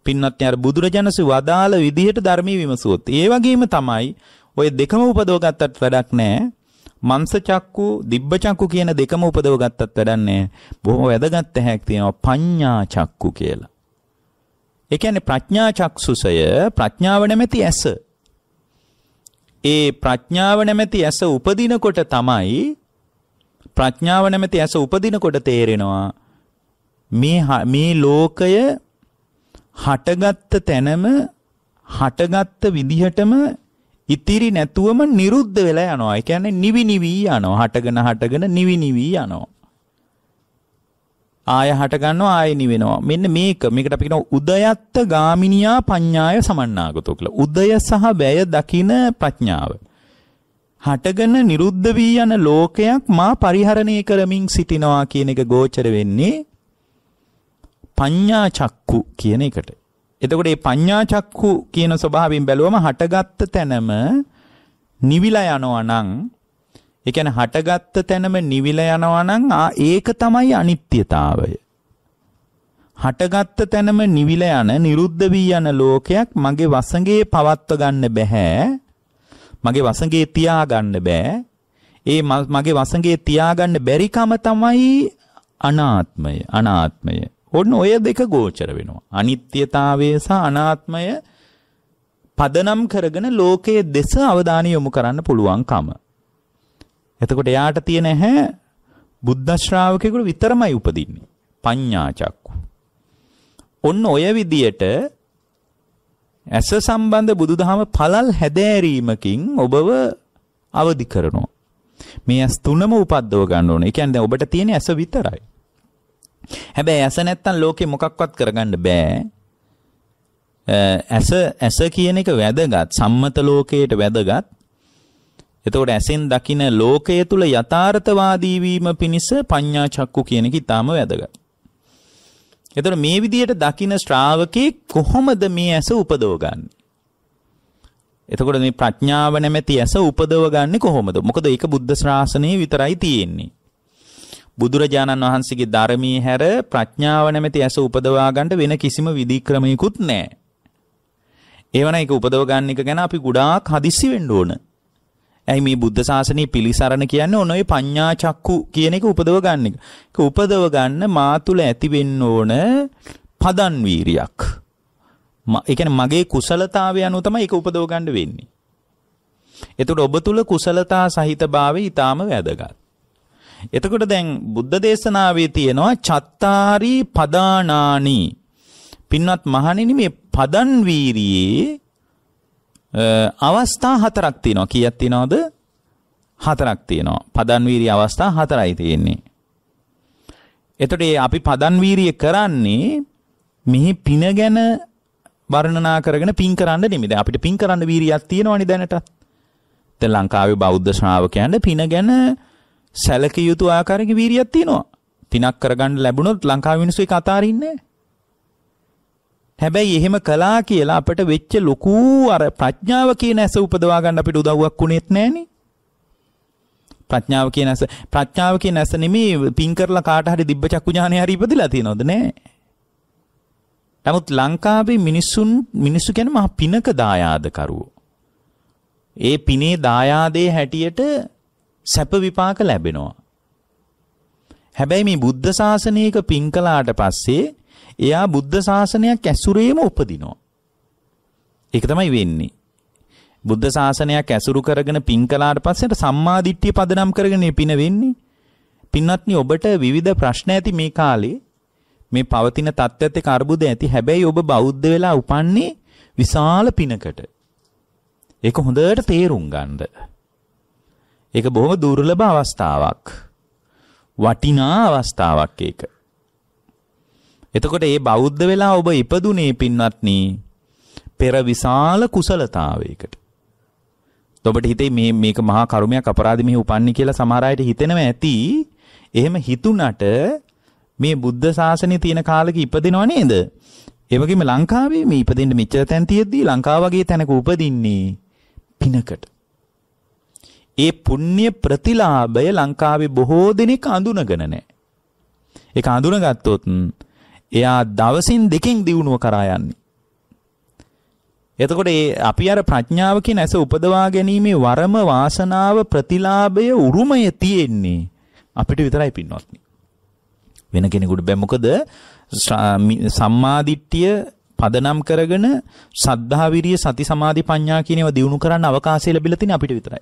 A: පින්වත්නි අර බුදුරජාණන්සේ වදාළ විදිහට ධර්මයේ විමසුවොත් ඒ වගේම තමයි ওই දෙකම උපදව ගත්තත් වැඩක් නැහැ මංස චක්කු දිබ්බ චක්කු කියන දෙකම උපදව ගත්තත් වැඩක් නැහැ බොහොම වැදගත් තැනක් තියෙනවා පඤ්ඤා චක්කු කියලා ඒ කියන්නේ ප්‍රඥා චක්සුසය ප්‍රඥාව නැමැති ඇස ඒ ප්‍රඥාව නැමැති ඇස උපදිනකොට තමයි ප්‍රඥාව නැමැති ඇස උපදිනකොට තේරෙනවා මේ මේ ලෝකය හටගත්ත තැනම හටගත්ත විදිහටම ඉතිරි නැතුවම නිරුද්ධ වෙලා යනවා. ඒ කියන්නේ නිවි නිවි යනවා. හටගෙන හටගෙන නිවි නිවි යනවා. ආය හට ගන්නවා ආය නිවෙනවා. මෙන්න මේක මේකට අපි කියනවා උදයත්ත ගාමිනියා පඤ්ඤාය සමන්නාගතෝ කියලා. උදය සහ වැය දකින ප්‍රඥාව. හටගෙන නිරුද්ධ වී යන ලෝකයක් මා පරිහරණය කරමින් සිටිනවා කියන එක ගෝචර වෙන්නේ පඤ්ඤා චක්කු කියන එකට. එතකොට මේ පඤ්ඤා චක්කු කියන ස්වභාවයෙන් බැලුවම හටගත්ත තැනම නිවිලා යනවා නම් ඒ කියන්නේ හටගත්ත තැනම නිවිලා යනවා නම් ආ ඒක තමයි අනිත්‍යතාවය. හටගත්ත තැනම නිවිල යන නිරුද්ධ වී යන ලෝකයක් මගේ වසඟේ පවත්ව ගන්න බෑ මගේ වසඟේ තියා ගන්න බෑ ඒ මගේ වසඟේ තියා ගන්න බැරි කම තමයි අනාත්මය අනාත්මය ඔන්න ඔය දෙක ගෝචර වෙනවා. අනිත්‍යතාවය සහ අනාත්මය පදනම් කරගෙන ලෝකයේ දෙස අවධානය යොමු කරන්න පුළුවන්කම. එතකොට එයාට තියෙන ඇහැ බුද්ධ ශ්‍රාවකයෙකුට විතරමයි උපදින්නේ. පඤ්ඤා චක්කු. ඔන්න ඔය විදියට ඇස සම්බන්ධ බුදුදහම පළල් හැදෑරීමකින් ඔබව අවදි කරනවා. මේ ඇස් තුනම උපද්දව ගන්න ඕනේ. ඒ කියන්නේ දැන් ඔබට තියෙන ඇස විතරයි. හැබැයි ඇස නැත්තම් ලෝකේ මොකක්වත් කරගන්න බෑ. ඇස ඇස කියන එක වැදගත්. සම්මත ලෝකයට වැදගත්. එතකොට ඇසෙන් දකින ලෝකය තුල යථාර්ථවාදී වීම පිණිස පඤ්ඤා චක්කු කියන එක ඊටාම වැදගත්. එතකොට මේ විදිහට දකින ශ්‍රාවකේ කොහොමද මේ ඇස උපදවගන්නේ? එතකොට මේ ප්‍රඥාව නැමැති ඇස උපදවගන්නේ කොහොමද? මොකද ඒක බුද්ධ ශාසනයේ විතරයි තියෙන්නේ. බුදුරජාණන් වහන්සේගේ ධර්මී හැර ප්‍රඥාව නැමැති ඇස උපදවා ගන්න වෙන කිසිම විධික්‍රමයකුත් නැහැ. ඒවන එක උපදව ගන්න එක ගැන අපි ගොඩාක් හදිස්සි වෙන්න ඕන. ඇයි මේ බුද්ධ ශාසනය පිළිසරණ කියන්නේ ඔනෝයි පඤ්ඤා චක්කු කියන එක උපදව ගන්න එක. ඒක උපදව ගන්න මා තුල ඇති වෙන්න ඕන පදන් වීරියක්. ඒ කියන්නේ මගේ කුසලතාවය අනුව තමයි ඒක උපදව ගන්න වෙන්නේ. එතකොට ඔබ තුල කුසලතා සහිත භාවය ඊටාම වැදගත්. එතකොට දැන් බුද්ධ දේශනාවේ තියෙනවා චත්තාරි පදානානි. පින්වත් මහණෙනි මේ පදන් වීරියේ අවස්ථා හතරක් තියෙනවා. කීයක් තියෙනවද? හතරක් තියෙනවා. පදන් වීරිය අවස්ථා හතරයි තියෙන්නේ. එතකොට අපි පදන් වීරිය කරන්නේ මෙහි පින ගැන වර්ණනා කරගෙන පින් කරන්න නෙමෙයි. දැන් අපිට පින් කරන්න වීරියක් තියෙනවනේ දැනටත්. දැන් ලංකාවේ බෞද්ධ ශ්‍රාවකයන්ට පින ගැන සැලකිය යුතු ආකාරයක වීරියක් තියෙනවා. තිනක් කරගන්න ලැබුණොත් ලංකාව මිනිස්සු ඒක අතාරින්නේ හැබැයි එහෙම කළා කියලා අපට වෙච්ච ලොකු අර ප්‍රඥාව කියන ඇස උපදවා ගන්න අපිට උදව්වක් වුණෙත් නැහනේ. ප්‍රඥාව කියන ඇස ප්‍රඥාව කියන ඇස නෙමේ පින් කරලා කාට හරි දිබ්බ චක්කු ඥානෙ හරි ඉපදලා තියෙනවද නෑ. නමුත් ලංකාවේ මිනිස්සුන් මිනිස්සු කියන්නේ මහ පිනක දායාදකරුවෝ. ඒ පිනේ දායාදේ හැටියට සැප විපාක ලැබෙනවා. හැබැයි මේ බුද්ධ ශාසනයක පින් කළාට පස්සේ එයා බුද්ධ ශාසනයක් ඇසුරේම උපදිනවා. ඒක තමයි වෙන්නේ. බුද්ධ ශාසනයක් ඇසුරු කරගෙන පින් කළාට පස්සේ සම්මාදිට්ඨිය පදනම් කරගෙන පින වෙන්නේ. පින්වත්නි ඔබට විවිධ ප්‍රශ්න ඇති මේ කාලේ මේ පවතින තත්ත්වයත් එක්ක අ르බුද ඇති. හැබැයි ඔබ බෞද්ධ වෙලා උපන්නේ විශාල පිනකට. ඒක හොඳට තේරුම් ගන්න. ඒක බොහොම දුර්ලභ අවස්ථාවක්. වටිනා අවස්ථාවක් ඒක. එතකොට ඒ බෞද්ධ වෙලා ඔබ ඉපදුනේ පින්වත්නි පෙර විශාල කුසලතාවයකට. ඔබට හිතේ මේ මේක මහා කරුමයක් අපරාධ මෙහි උපන්නේ කියලා සමහර අයට හිතෙනවා ඇති. එහෙම හිතුණට මේ බුද්ධ ශාසනය තියෙන කාලෙක ඉපදෙනව නේද? ඒ වගේම ලංකාවේ මේ ඉපදෙන්න මෙච්චර තැන් තියෙද්දී ලංකාව වගේ තැනක උපදින්නේ පිනකට. ඒ පුණ්‍ය ප්‍රතිලාභය ලංකාවේ බොහෝ දෙනෙක් අඳුනගෙන නැහැ. ඒක අඳුනගත්තොත් එයා දවසින් දෙකෙන් දිනුව කරා යන්නේ. එතකොට ඒ අපි අර ප්‍රඥාව කියන ඇස උපදවා ගැනීමේ වරම වාසනාව ප්‍රතිලාභය උරුමය තියෙන්නේ අපිට විතරයි පින්නවත්නි. වෙන කෙනෙකුට බෑ මොකද සම්මාදිට්ඨිය පදනම් කරගෙන සද්ධා විරිය සති සමාධි ප්‍රඥා කියන ඒවා දිනු කරන්න අවකාශය ලැබිලා තියෙන අපිට විතරයි.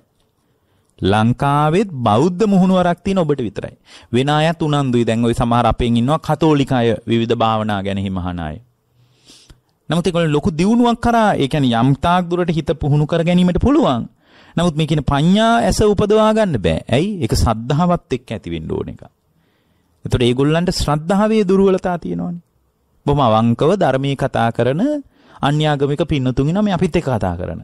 A: ලංකාවෙත් බෞද්ධ මුහුණුවරක් තියෙන ඔබට විතරයි. වෙන අයත් උනන්දුයි. දැන් ওই සමහර අපෙන් ඉන්නවා කතෝලික අය විවිධ භාවනා ගැන හිමහන අය. නමුත් ඒගොල්ලෝ ලොකු දියුණුවක් කරා ඒ කියන්නේ යම් තාක් දුරට හිත පුහුණු කර ගැනීමට පුළුවන්. නමුත් මේ කියන පඤ්ඤා ඇස උපදවා ගන්න බෑ. ඇයි? ඒක සද්ධාවත් එක්ක ඇති වෙන්න ඕන එක. ඒතකොට ඒගොල්ලන්ට ශ්‍රද්ධාවේ දුර්වලතා තියෙනවනේ. බොහොම අවංකව ධර්මයේ කතා කරන අන්‍යාගමික පින්නතුන් ඉන්නවා මේ අපිත් එක්ක කතා කරන.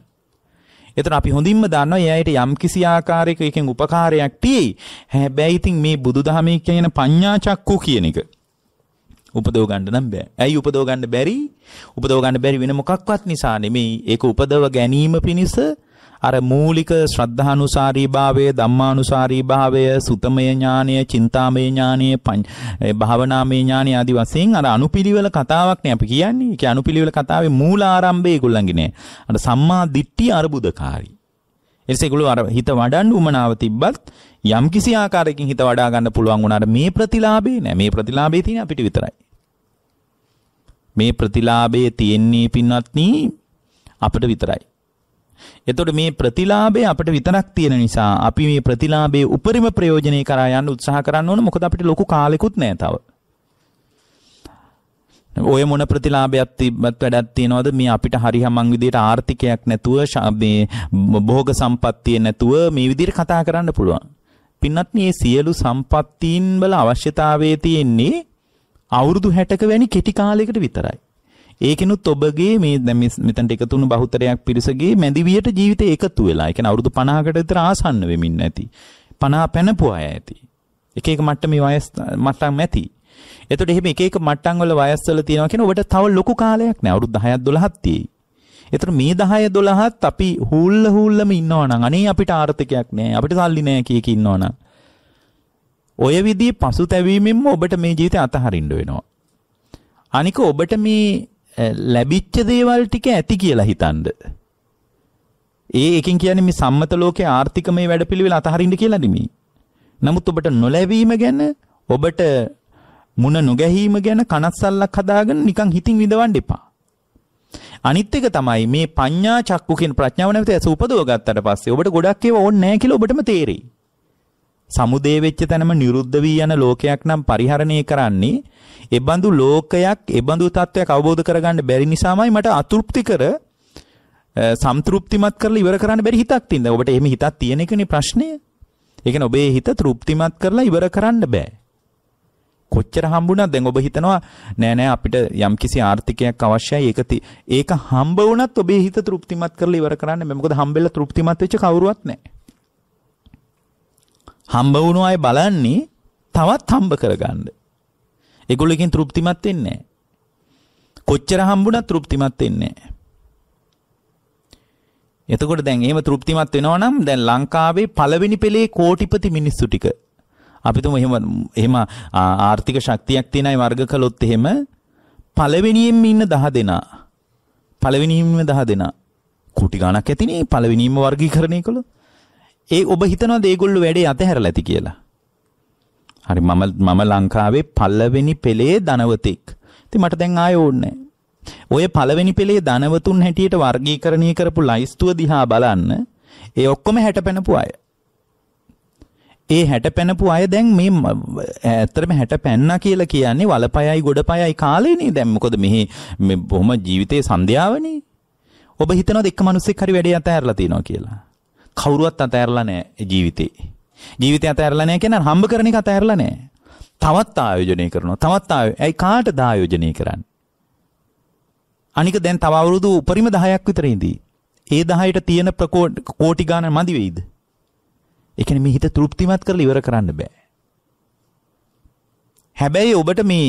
A: එතන අපි හොඳින්ම දන්නවා එයාට යම් කිසි ආකාරයක එකෙන් උපකාරයක් තියෙයි. හැබැයි ඉතින් මේ බුදුදහමේ කියන පඤ්ඤා චක්කු කියන එක උපදව ගන්න නම් බෑ. ඇයි උපදව ගන්න බැරි? උපදව ගන්න බැරි වෙන මොකක්වත් නිසා නෙමෙයි. ඒක උපදව ගැනීම පිණිස අර මූලික ශ්‍රද්ධානුසාරී භාවය ධම්මානුසාරී භාවය සුතමය ඥානය චින්තාමය ඥානය භාවනාමය ඥානය ආදි වශයෙන් අර අනුපිළිවෙල කතාවක් නේ අපි කියන්නේ. ඒක අනුපිළිවෙල කතාවේ මූල ආරම්භය ඒගොල්ලන්ගේ නෑ. අර සම්මා දිට්ඨි අරුබුදකාරී. එනිසා ඒගොල්ලෝ අර හිත වඩන්න උමනාව තිබ්බත් යම්කිසි ආකාරයකින් හිත වඩා ගන්න පුළුවන් වුණාට මේ ප්‍රතිලාභේ නෑ. මේ ප්‍රතිලාභේ තියෙන අපිට විතරයි. මේ ප්‍රතිලාභේ තියෙන්නේ පින්වත්නි අපිට විතරයි. එතකොට මේ ප්‍රතිලාභය අපිට විතරක් තියෙන නිසා අපි මේ ප්‍රතිලාභයේ උපරිම ප්‍රයෝජනේ කරා යන්න උත්සාහ කරන්න ඕන මොකද අපිට ලොකු කාලෙකුත් නැහැ තව. ඔය මොන ප්‍රතිලාභයක් තිබ්බත් වැඩක් තියනවද මේ අපිට හරි හමන් විදිහට ආර්ථිකයක් නැතුව මේ භෝග සම්පත්තිය නැතුව මේ විදිහට කතා කරන්න පුළුවන්. පින්නත් මේ සියලු සම්පත්තීන් වල අවශ්‍යතාවයේ තියෙන්නේ අවුරුදු 60ක වැනි කෙටි කාලයකට විතරයි. ඒකෙනුත් ඔබගේ මේ දැන් මෙතනට එකතු වුණු බහුතරයක් පිරිසගේ මැදිවියට ජීවිතේ එකතු වෙලා. ඒ කියන්නේ අවුරුදු 50කට විතර ආසන්න වෙමින් ඇති. 50 පැනපු අය ඇති. එක එක මට්ටමේ වයස් මට්ටම් ඇති. එතකොට එහෙම එක එක මට්ටම් වල වයස් වල තියෙනවා කියන ඔබට තව ලොකු කාලයක් නෑ. අවුරුදු 10ක් 12ක් තියෙයි. එතන මේ 10 12ත් අපි හූල්ල හූල්ලම ඉන්නවා නම් අනේ අපිට ආර්ථිකයක් නෑ. අපිට සල්ලි නෑ කිය කී ඉන්නවා නම්. ඔය විදිහේ පසුතැවීමෙන්ම ඔබට මේ ජීවිතය අතහරින්න වෙනවා. අනික ඔබට මේ ලැබිච්ච දේවල් ටික ඇති කියලා හිතන්ඩ. ඒ එකින් කියන මේ සම්මත ලෝකයේ ආර්ථික මේ වැඩපිළිවෙල අතහරින්න කියලා නෙමෙයි. නමුත් ඔබට නොලැබීම ගැන ඔබට මුණ නොගැහිීම ගැන කනත්සල්ලක් හදාගෙන නිකන් හිතින් විඳවන්න එපා. අනිත් එක තමයි මේ පඤ්ඤා චක්කුකින් ප්‍රඥාව නැවත ඇස උපදව ගත්තට පස්සේ ඔබට ගොඩක් ඒවා ඕනේ නැහැ කියලා ඔබටම තේරෙයි. සමුදේ වෙච්ච තැනම නිරුද්ධ වී යන ලෝකයක් නම් පරිහරණය කරන්නේ එබඳු ලෝකයක් එබඳු තත්වයක් අවබෝධ කරගන්න බැරි නිසාමයි මට අතෘප්ති කර සම්තෘප්තිමත් කරලා ඉවර කරන්න බැරි හිතක් තියෙනවා. ඔබට එහෙම හිතක් තියෙන එකනේ ප්‍රශ්නය. ඒ කියන්නේ ඔබේ හිත තෘප්තිමත් කරලා ඉවර කරන්න බෑ. කොච්චර හම්බුණා දැන් ඔබ හිතනවා නෑ නෑ අපිට යම්කිසි ආර්ථිකයක් අවශ්‍යයි ඒක ඒක හම්බ වුණත් ඔබේ හිත තෘප්තිමත් කරලා ඉවර කරන්න බෑ මොකද හම්බෙලා තෘප්තිමත් වෙච්ච කවුරුවත් නෑ හම්බ වුණු අය බලන්නේ තවත් හම්බ කරගන්න. ඒගොල්ලකින් තෘප්තිමත් වෙන්නේ කොච්චර හම්බුණත් තෘප්තිමත් වෙන්නේ එතකොට දැන් එහෙම තෘප්තිමත් වෙනවා නම් දැන් ලංකාවේ පළවෙනි පෙළේ කෝටිපති මිනිස්සු ටික අපි තුම එහෙම එහෙම ආර්ථික ශක්තියක් තියෙන අය වර්ග කළොත් එහෙම පළවෙනියෙන්ම ඉන්න 10 දෙනා පළවෙනියෙන්ම 10 දෙනා කුටි ගණක් ඇතිනේ පළවෙනියෙන්ම වර්ගීකරණය කළොත් ඒ ඔබ හිතනවා දේගොල්ලෝ වැඩේ අතහැරලා ඇති කියලා. හරි මම මම ලංකාවේ පළවෙනි පෙළේ ධනවතෙක්. ඉතින් මට දැන් ආයෙ ඕනේ ඔය පළවෙනි පෙළේ ධනවතුන් හැටියට වර්ගීකරණය කරපු ලයිස්තුව දිහා බලන්න ඒ ඔක්කොම හැටපැනපු අය. ඒ හැට පැනපු අය දැන් මේ ඇත්තරම හැට පැන්න කියලා කියන්නේ වලපයයි ගොඩපයයි කාලේනේ දැන් මොකද මෙහි මේ බොහොම ජීවිතයේ සන්ධ්‍යාවනේ ඔබ හිතනවාද එක මිනිස්සෙක් හරි වැඩේ අතහැරලා තියනවා කියලා කවුරුවත් අතෑරලා නැහැ ජීවිතේ. ජීවිතය අතෑරලා නැහැ කියන්නේ හම්බ කරන එක අතෑරලා නැහැ. තවත් ආයෝජනය කරනවා. තවත් ඇයි කාටද ආයෝජනය කරන්නේ? අනික දැන් තව අවුරුදු උපරිම 10ක් විතර ඉදී. ඒ 10ට තියෙන කෝටි ගාන මදි වෙයිද? ඒ කියන්නේ මේ හිත තෘප්තිමත් කරලා ඉවර කරන්න බෑ. හැබැයි ඔබට මේ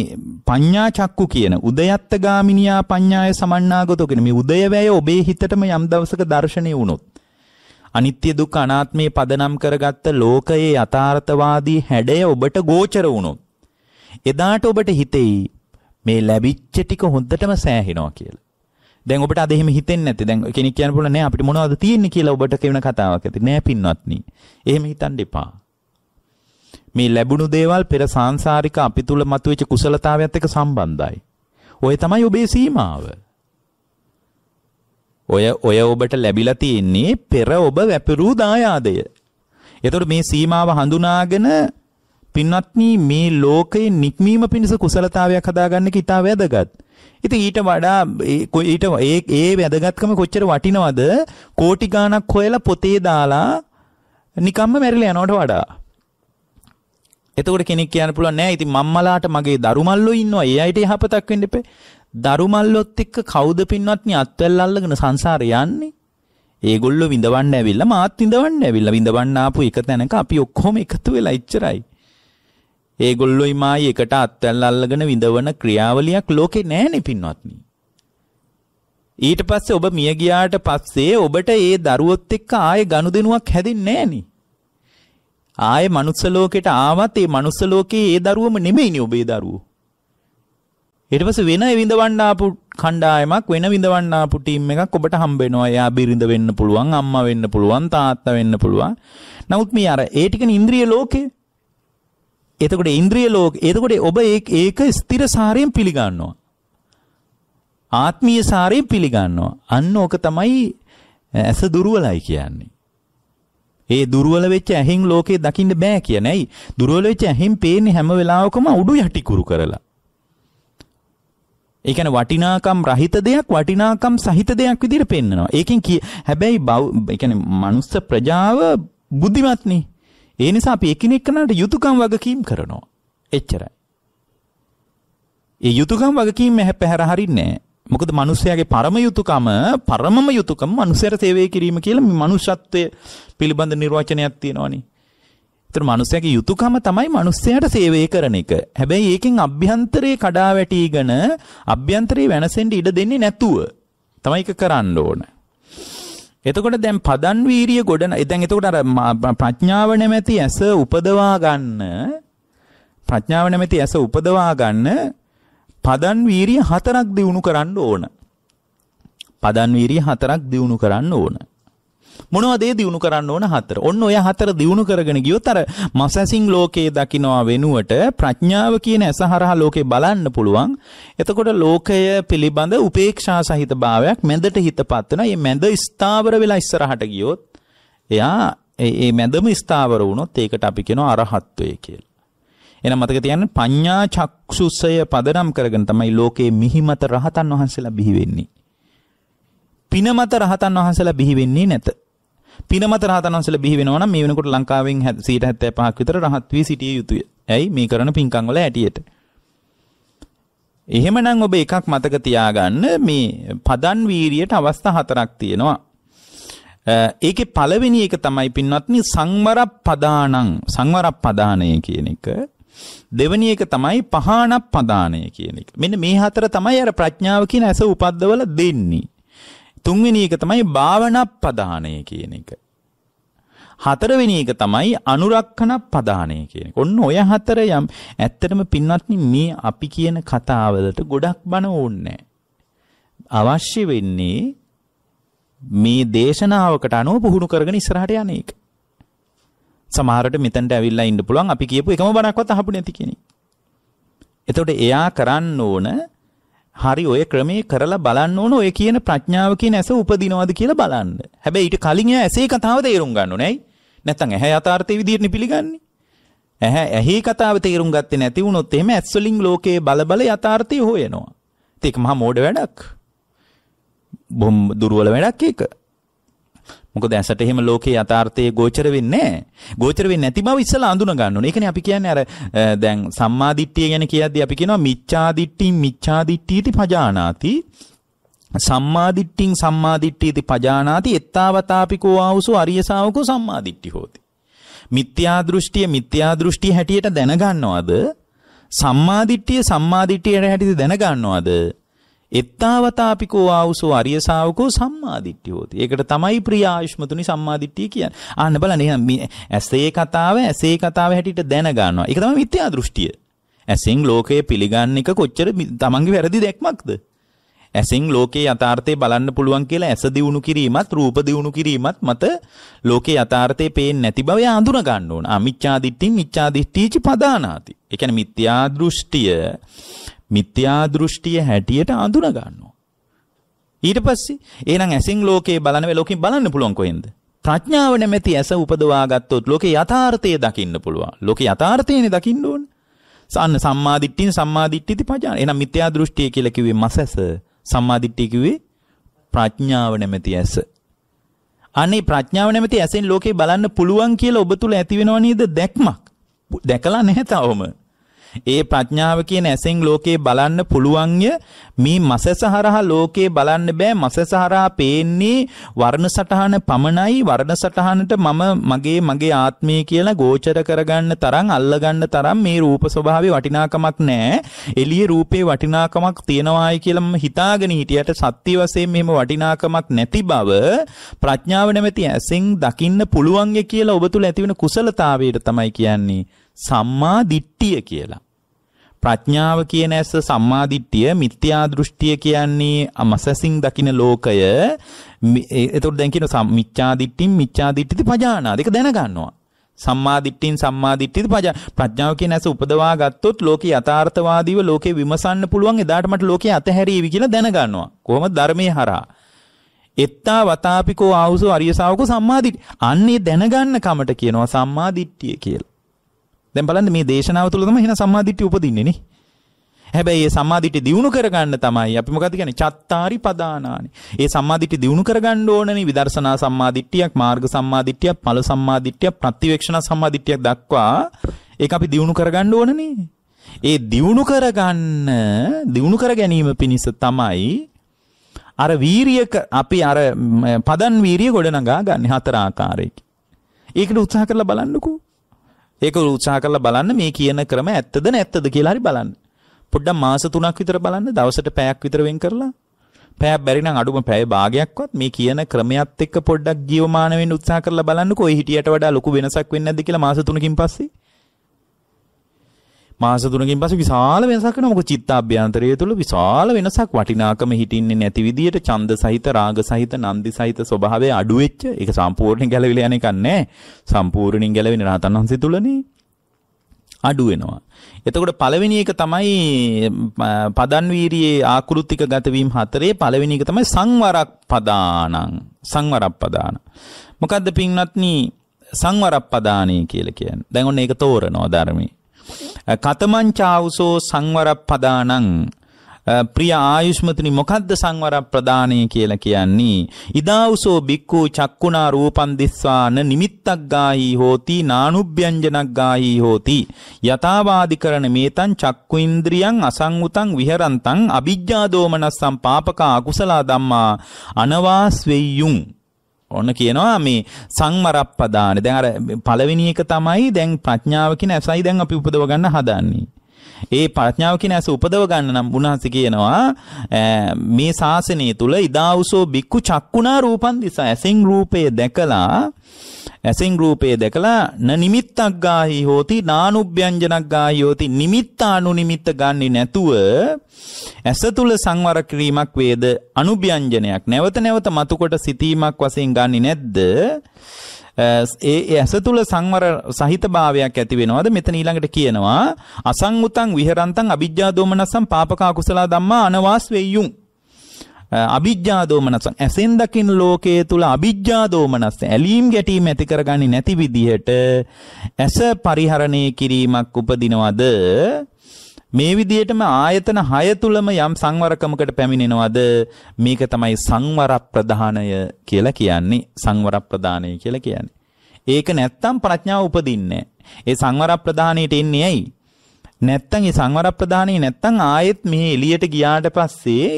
A: පඤ්ඤා චක්කු කියන උදයත්ත ගාමිනියා පඤ්ඤාය සමන්නාගතෝ කියන මේ උදය වැය ඔබේ හිතටම යම් දවසක දැర్శණය වුණොත් අනිත්‍ය දුක් අනාත්මේ පදනම් කරගත්ත ලෝකයේ යථාර්ථවාදී හැඩය ඔබට ගෝචර වුණොත් එදාට ඔබට හිතෙයි මේ ලැබිච්ච ටික හොඳටම සෑහෙනවා කියලා. දැන් ඔබට අද එහෙම හිතෙන්නේ නැති. දැන් කෙනෙක් කියන්න පුළුවන් නෑ අපිට මොනවද තියෙන්නේ කියලා ඔබට කියන කතාවක් ඇති. නෑ පින්වත්නි. එහෙම හිතන්න එපා. මේ ලැබුණු දේවල් පෙර සාංශාරික අපි තුල මතුවෙච්ච කුසලතාවයත් එක්ක සම්බන්ධයි. ඔය තමයි ඔබේ සීමාව. ඔය ඔය ඔබට ලැබිලා තියෙන්නේ පෙර ඔබ වැපිරූ දායාදය. එතකොට මේ සීමාව හඳුනාගෙන පින්වත්නි මේ ලෝකයේ නික්මීම පිණිස කුසලතාවයක් හදාගන්න එක ඉතා වැදගත්. ඉතින් ඊට වඩා ඊට ඒ ඒ වැදගත්කම කොච්චර වටිනවද? කෝටි ගාණක් හොයලා පොතේ දාලා නිකම්ම මැරිලා යනවට වඩා. එතකොට කෙනෙක් කියන්න පුළුවන් නෑ ඉතින් මම්මලාට මගේ දරුමල්ලෝ ඉන්නවා ඒ අයට යහපතක් වෙන්න එපේ. දරුමල්ලොත් එක්ක කවුද පින්වත්නි අත්වැල් අල්ලගෙන සංසාරේ යන්නේ? ඒගොල්ලෝ විඳවන්න ඇවිල්ලා මාත් විඳවන්න ඇවිල්ලා විඳවන්න ආපු එක තැනක අපි ඔක්කොම එකතු වෙලා ඉච්චරයි. ඒගොල්ලොයි මායි එකට අත්වැල් අල්ලගෙන විඳවන ක්‍රියාවලියක් ලෝකේ නැහැනේ පින්වත්නි. ඊට පස්සේ ඔබ මිය ගියාට පස්සේ ඔබට ඒ දරුවොත් එක්ක ආයේ ගනුදෙනුවක් හැදෙන්නේ නැහනේ. ආයේ මනුස්ස ලෝකෙට ආවත් ඒ මනුස්ස ලෝකේ ඒ දරුවම නෙමෙයිනේ ඔබේ දරුවෝ. එටපස වෙන විඳවන්නාපු කණ්ඩායමක් වෙන විඳවන්නාපු ටීම් එකක් ඔබට හම්බෙනවා එයා බිරිඳ වෙන්න පුළුවන් අම්මා වෙන්න පුළුවන් තාත්තා වෙන්න පුළුවන් නමුත් මේ අර ඒ ටිකනේ ඉන්ද්‍රිය ලෝකේ එතකොට ඉන්ද්‍රිය ලෝක එතකොට ඔබ ඒක ස්ථිර සාරයෙන් පිළිගන්නවා ආත්මීය සාරයෙන් පිළිගන්නවා අන්න ඕක තමයි ඇස දුර්වලයි කියන්නේ ඒ දුර්වල වෙච්ච ඇහෙන් ලෝකේ දකින්න බෑ කියන්නේ. දුර්වල වෙච්ච ඇහෙන් පේන්නේ හැම වෙලාවකම උඩු යටිකුරු කරලා. ඒකන වටිනාකම් රහිත දෙයක් වටිනාකම් සහිත දෙයක් විදිර පෙන්න්නනවා. ඒකෙන් කිය හැබැයි බව් එකන මනුස්ස ප්‍රජාව බුද්ධිමත්නේ. ඒ නිසා අපි එකනෙක්කනට යුතුකම් වගකීම් කරනවා. එච්චරයි. ඒ යුතුකම් වගකීම හැ පැහැර හරින්නේ. මොකද මනුස්සයාගේ පරම යුතුකම පරමම යුතුකම මනුස්සයට සේවය කිරීම කියලා මේ මනුෂ්‍යත්වය පිළිබඳ නිර්වචනයක් තියෙනවනේ. ඒතර මනුස්සයාගේ යුතුයකම තමයි මනුස්සයාට සේවය කරන එක. හැබැයි ඒකෙන් අභ්‍යන්තරේ කඩා වැටිගෙන අභ්‍යන්තරේ වෙනසෙන්න ඉඩ දෙන්නේ නැතුව තමයි ඒක කරන්න ඕන. එතකොට දැන් පදන් වීරිය ගොඩන දැන් එතකොට අර ප්‍රඥාව නැමැති ඇස උපදවා ගන්න ප්‍රඥාව නැමැති ඇස උපදවා ගන්න පදන් වීරිය හතරක් දිනු කරන්න ඕන. පදන් වීරිය හතරක් දිනු කරන්න ඕන. මොනවදේ දියුණු කරන්න ඕන හතර. ඔන්න ඔය හතර දියුණු කරගෙන ගියොත් අර මසැසින් ලෝකයේ දකිනවා වෙනුවට ප්‍රඥාව කියන ඇස හරහා ලෝකේ බලන්න පුළුවන්. එතකොට ලෝකය පිළිබඳ උපේක්ෂා සහිත භාවයක් මැදට හිතපත් වෙනවා. මේ මැද ස්ථාවර වෙලා ඉස්සරහට ගියොත් එයා ඒ මැදම ස්ථාවර වුණොත් ඒකට අපි කියනවා අරහත්ත්වය කියලා. එනම් මතක තියන්න පඤ්ඤා චක්සුසය පදනම් කරගෙන තමයි ලෝකේ මිහිමත රහතන් වහන්සේලා බිහි වෙන්නේ. පිනමත රහතන් වහන්සේලා බිහි වෙන්නේ නැත. පිනමත රහතන් වහන්සේලා බිහි වෙනවා නම් මේ වෙනකොට ලංකාවෙන් 175ක් විතර රහත් වී සිටිය යුතුය. ඇයි මේ කරන පින්කම් වල ඇටියට. එහෙමනම් ඔබ එකක් මතක තියාගන්න මේ පදන් වීරියට අවස්ථා හතරක් තියෙනවා. ඒකේ පළවෙනි එක තමයි පින්වත්නි සංවර පදානං සංවර පදානය කියන එක. දෙවෙනි එක තමයි පහාන පදානය කියන එක. මෙන්න මේ හතර තමයි අර ප්‍රඥාව කියන ඇස උපද්දවල දෙන්නේ. තුන්වෙනි එක තමයි භාවනා පදානය කියන එක. හතරවෙනි එක තමයි අනුරක්ෂණ පදානය කියන එක. ඔන්න ඔය හතර යම් ඇත්තටම පින්වත්නි මේ අපි කියන කතාවලට ගොඩක් බන ඕනේ අවශ්‍ය වෙන්නේ මේ දේශනාවකට අනුව පුහුණු කරගෙන ඉස්සරහට යන එක. සමහරට මෙතනට ඇවිල්ලා ඉන්න පුළුවන් අපි කියපු එකම බණක්වත් අහපු නැති කෙනෙක්. එතකොට එයා කරන්න ඕන හරි ඔය ක්‍රමේ කරලා බලන්න ඕන ඔය කියන ප්‍රඥාව කියන ඇස උපදිනවද කියලා බලන්න. හැබැයි ඊට කලින් එයා ඇසේ කතාව තේරුම් ගන්න ඕනේ. නැත්තම් ඇහැ යථාර්ථයේ විදිහටනේ පිළිගන්නේ. ඇහැ ඇහි කතාව තේරුම් ගත්තේ නැති වුණොත් එහෙම ඇස් වලින් ලෝකයේ බල බල යථාර්ථය හොයනවා. ඒක මහා මෝඩ වැඩක්. බොම් දුර්වල වැඩක් ඒක. මොකද ඇසට එහෙම ලෝකේ යථාර්ථයේ ගෝචර වෙන්නේ නැහැ. ගෝචර වෙන්නේ නැති බව ඉස්සලා අඳුන ගන්න ඕනේ. ඒකනේ අපි කියන්නේ අර දැන් සම්මාදිට්ඨිය ගැන කියද්දී අපි කියනවා මිච්ඡාදිට්ඨි මිච්ඡාදිට්ඨීති පජානාති සම්මාදිට්ඨින් සම්මාදිට්ඨීති පජානාති එත්තාවතාපිකෝ ආවුසු අරිය ශාවකෝ සම්මාදිට්ඨි හෝති. මිත්‍යා දෘෂ්ටිය මිත්‍යා දෘෂ්ටි හැටියට දැනගන්නවද? සම්මාදිට්ඨිය සම්මාදිට්ඨියට හැටියට දැනගන්නවද? එත්තාවතාපිකෝ ආවුසෝ අරිය ශාවකෝ සම්මාදිට්ඨිය හෝති. ඒකට තමයි ප්‍රිය ආයුෂ්මතුනි සම්මාදිට්ඨිය කියන්නේ. ආන්න බලන්න එහෙනම් මේ ඇසේ කතාව ඇසේ කතාව හැටියට දැනගන්නවා. ඒක තමයි මිත්‍යා දෘෂ්ටිය. ඇසෙන් ලෝකය පිළිගන්න එක කොච්චර තමන්ගේ වැරදි දැක්මක්ද? ඇසෙන් ලෝකේ යථාර්ථය බලන්න පුළුවන් කියලා ඇස දියුණු කිරීමත් රූප දියුණු කිරීමත් මත ලෝකේ යථාර්ථය පේන්නේ නැති බව අඳුන ගන්න ඕන. අමිච්ඡාදිට්ඨි මිච්ඡාදිට්ඨිච පදානාති. ඒ කියන්නේ මිත්‍යා දෘෂ්ටිය මිත්‍යා දෘෂ්ටිය හැටියට අඳුන ගන්නවා. ඊට පස්සේ එහෙනම් ඇසින් ලෝකේ බලන වෙලාව ලෝකෙන් බලන්න පුළුවන් කොහෙන්ද? ප්‍රඥාව නැමැති ඇස උපදවා ගත්තොත් ලෝකේ යථාර්ථය දකින්න පුළුවන්. ලෝකේ යථාර්ථයනේ දකින්න ඕනේ. සන්න සම්මාදිට්ඨින් සම්මාදිට්ඨිති පජාන. එහෙනම් මිත්‍යා දෘෂ්ටිය කියලා කිව්වේ මසස. සම්මාදිට්ඨිය කිව්වේ ප්‍රඥාව නැමැති ඇස. අනේ ප්‍රඥාව නැමැති ඇසෙන් ලෝකේ බලන්න පුළුවන් කියලා ඔබ තුල ඇති වෙනව නේද දැක්මක්. දැකලා නැහැ තවම. ඒ ප්‍රඥාව කියන ඇසෙන් ලෝකේ බලන්න පුළුවන්ය මේ මසස හරහා ලෝකේ බලන්න බෑ මසස හරහා පේන්නේ වර්ණ සටහන පමණයි වර්ණ සටහනට මම මගේ මගේ ආත්මය කියලා ගෝචර කරගන්න තරම් අල්ලගන්න තරම් මේ රූප ස්වභාවයේ වටිනාකමක් නෑ එළියේ රූපේ වටිනාකමක් තියනවායි කියලා මම හිතාගෙන හිටියට සත්‍ය වශයෙන් මෙහෙම වටිනාකමක් නැති බව ප්‍රඥාව නැමැති ඇසෙන් දකින්න පුළුවන් කියලා ඔබ තුල ඇතිවෙන කුසලතාවයට තමයි කියන්නේ සම්මා දිට්ඨිය කියලා. ප්‍රඥාව කියන ඇස සම්මා දිට්ඨිය මිත්‍යා දෘෂ්ටිය කියන්නේ අමසසින් දකින ලෝකය. එතකොට දැන් කියන මිත්‍යා දිට්ඨින් මිත්‍යා දිට්ඨිති පජානාද. ඒක දැනගන්නවා. සම්මා දිට්ඨින් සම්මා දිට්ඨිද ප්‍රඥාව කියන ඇස උපදවා ගත්තොත් ලෝකේ යථාර්ථවාදීව ලෝකේ විමසන්න පුළුවන් එදාට මට ලෝකේ අතහැරීවි කියලා දැනගන්නවා. කොහොමද ධර්මයේ හරහා. එත්තා වතාපිකෝ ආවුසෝ අරිය ශාවකෝ සම්මා දිට්ඨි. අන්නේ දැනගන්න කමට කියනවා සම්මා දිට්ඨිය කියලා. දැන් බලන්න මේ දේශනාව තුළ තමයි එහෙනම් සම්මාදිට්ඨිය උපදින්නේ නේ. හැබැයි ඒ සම්මාදිට්ඨිය දිනු කරගන්න තමයි අපි මොකද කියන්නේ චත්තාරි පදානානි. ඒ සම්මාදිට්ඨිය දිනු කරගන්න ඕනනේ විදර්ශනා සම්මාදිට්ඨියක්, මාර්ග සම්මාදිට්ඨියක්, ඵල සම්මාදිට්ඨියක්, ප්‍රතිවේක්ෂණ සම්මාදිට්ඨියක් දක්වා ඒක අපි දිනු කරගන්න ඕනනේ. ඒ දිනු කරගන්න දිනු කර ගැනීම පිණිස තමයි අර වීරියක අපි අර පදන් වීරිය ගොඩනගා ගන්න හතර ආකාරයකින්. ඒකට උත්සාහ කරලා බලන්නකෝ. ඒක උත්සාහ කරලා බලන්න මේ කියන ක්‍රම ඇත්තද නැත්තද කියලා හරි බලන්න. පොඩ්ඩක් මාස 3ක් විතර බලන්න දවසට පැයක් විතර වෙන් කරලා පැයක් බැරි නම් අඩුම පැය භාගයක්වත් මේ කියන ක්‍රමයක් එක්ක පොඩ්ඩක් ජීවමාන වෙන්න උත්සාහ කරලා බලන්නකෝ ඒ හිටියට වඩා ලොකු වෙනසක් වෙන්නේ නැද්ද කියලා මාස 3කින් පස්සේ. මාස තුනකින් පස්සේ විශාල වෙනසක් වෙනවා. මොකද චිත්තාභ්‍යන්තරය තුළ විශාල වෙනසක් වටිනාකම හිටින්නේ නැති විදියට ඡන්ද සහිත රාග සහිත නන්දි සහිත ස්වභාවය අඩු වෙච්ච. ඒක සම්පූර්ණයෙන් ගැලවිලා යන එකක් නෑ. සම්පූර්ණයෙන් ගැලවෙන රහතන් වහන්සේ තුළනේ අඩු වෙනවා. එතකොට පළවෙනි එක තමයි පදන් වීරියේ ආකෘතික ගතවීම හතරේ පළවෙනි එක තමයි සංවරක් පදානං සංවරක් පදාන. මොකද්ද පින්වත්නි සංවරප්පදානය කියලා කියන්නේ. දැන් ඔන්න ඒක තෝරනවා ධර්මයේ. කතමංචාවුසෝ සංවර පදානං ප්‍රිය ආයුෂ්මතුනි මොකද්ද සංවර ප්‍රදානය කියලා කියන්නේ ඉදාවුසෝ බික්කු චක්කුණා රූපන් දිස්වාන නිමිත්තක් ගාහි හෝති නානුභ්‍යංජනක් ගාහි හෝති යථාවාදි කරන මේතං චක්කු ඉන්ද්‍රියං අසංඋතං විහරන්තං අ비ජ්ජා දෝමනස්සම් පාපකා අකුසලා ධම්මා අනවාස් වෙය්‍යුං ඔන්න කියනවා මේ සංමරප්පදාන. දැන් අර පළවෙනි එක තමයි දැන් ප්‍රඥාව කියන ඇසයි දැන් අපි උපදව ගන්න හදන්නේ. ඒ ප්‍රඥාව කියන ඇස උපදව ගන්න නම් උන්වහන්සේ කියනවා මේ ශාසනය තුල ඉදාවුසෝ බික්කු චක්කුණා රූපන් දිසා ඇසෙන් රූපය දැකලා ඇසෙන් රූපය දැකලා න නිමිත්තක් ගාහි හෝති නානුභ්‍යංජනක් ගාහි හෝති නිමිත්ත අනුනිමිත්ත ගන්නේ නැතුව ඇස තුල සංවර කිරීමක් වේද අනුභ්‍යංජනයක් නැවත නැවත මතුකොට සිටීමක් වශයෙන් ගන්නේ නැද්ද ඒ ඇස තුල සංවර සහිත භාවයක් ඇති වෙනවද මෙතන ඊළඟට කියනවා අසං උතං විහරන්තං අවිජ්ජා දෝමනසං පාපකා කුසල ධම්මා අනවාස් වෙයියුම් අභිජ්ජා දෝමනස ඇසෙන් දකින් ලෝකයේ තුල අභිජ්ජා දෝමනස ඇලීම් ගැටීම් ඇති කරගන්නේ නැති විදිහට ඇස පරිහරණය කිරීමක් උපදිනවද මේ විදිහටම ආයතන 6 තුලම යම් සංවරකමකට පැමිණෙනවද මේක තමයි සංවර ප්‍රදානය කියලා කියන්නේ සංවර ප්‍රදානය කියලා කියන්නේ ඒක නැත්තම් ප්‍රඥාව උපදින්නේ ඒ සංවර ප්‍රදානයට එන්නේ ඇයි නැත්තම් ඒ සංවර ප්‍රදානේ නැත්තම් ආයෙත් මේ එළියට ගියාට පස්සේ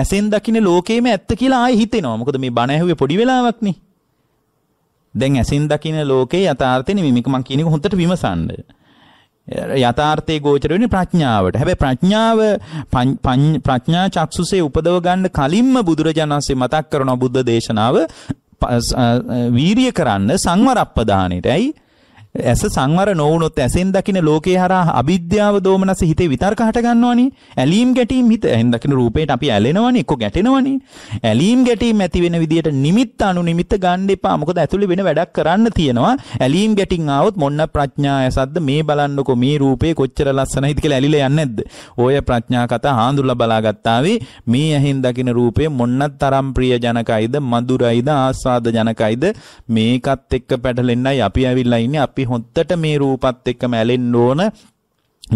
A: ඇසෙන් දකින ලෝකේම ඇත්ත කියලා ආයෙ හිතෙනවා. මොකද මේ බණ ඇහුවේ පොඩි වෙලාවක්නේ. දැන් ඇසෙන් දකින ලෝකේ යථාර්ථය නෙමෙයි. මේක මම කියන එක හොඳට විමසන්න. යථාර්ථයේ ගෝචර වෙන්නේ ප්‍රඥාවට. හැබැයි ප්‍රඥාව ප්‍රඥා චක්සුසේ උපදව ගන්න කලින්ම බුදුරජාණන්සේ මතක් කරන බුද්ධ දේශනාව වීරිය කරන්න සංවරප්පදානෙට. ඇයි? ඇස සංවර නොවුනොත් ඇසෙන් දකින ලෝකේ හරහා අවිද්‍යාව දෝමනස හිතේ විතර්ක හට ගන්නවනේ. ඇලීම් ගැටීම් හිත ඇහෙන් දකින රූපේට අපි ඇලෙනවනේ, එක්ක ගැටෙනවනේ. ඇලීම් ගැටීම් ඇති වෙන විදියට නිමිත්ත අනු නිමිත්ත ගන්න එපා. මොකද ඇතුලේ වෙන වැඩක් කරන්න තියෙනවා. ඇලීම් ගැටින් ආවොත් මොන්න ප්‍රඥා ඇසද්ද මේ බලන්නකො මේ රූපේ කොච්චර ලස්සනයිද කියලා ඇලිලා යන්නේ නැද්ද? ඔය ප්‍රඥා කතා හාඳුල්ලා බලාගත්තාවේ මේ ඇහෙන් දකින රූපේ මොන්න තරම් ප්‍රිය ජනකයිද, මధుරයිද, ආස්වාද ජනකයිද මේකත් එක්ක පැටලෙන්නයි අපි ඇවිල්ලා ඉන්නේ. අපි හොද්දට මේ රූපත් එක්කම ඇලෙන්න ඕන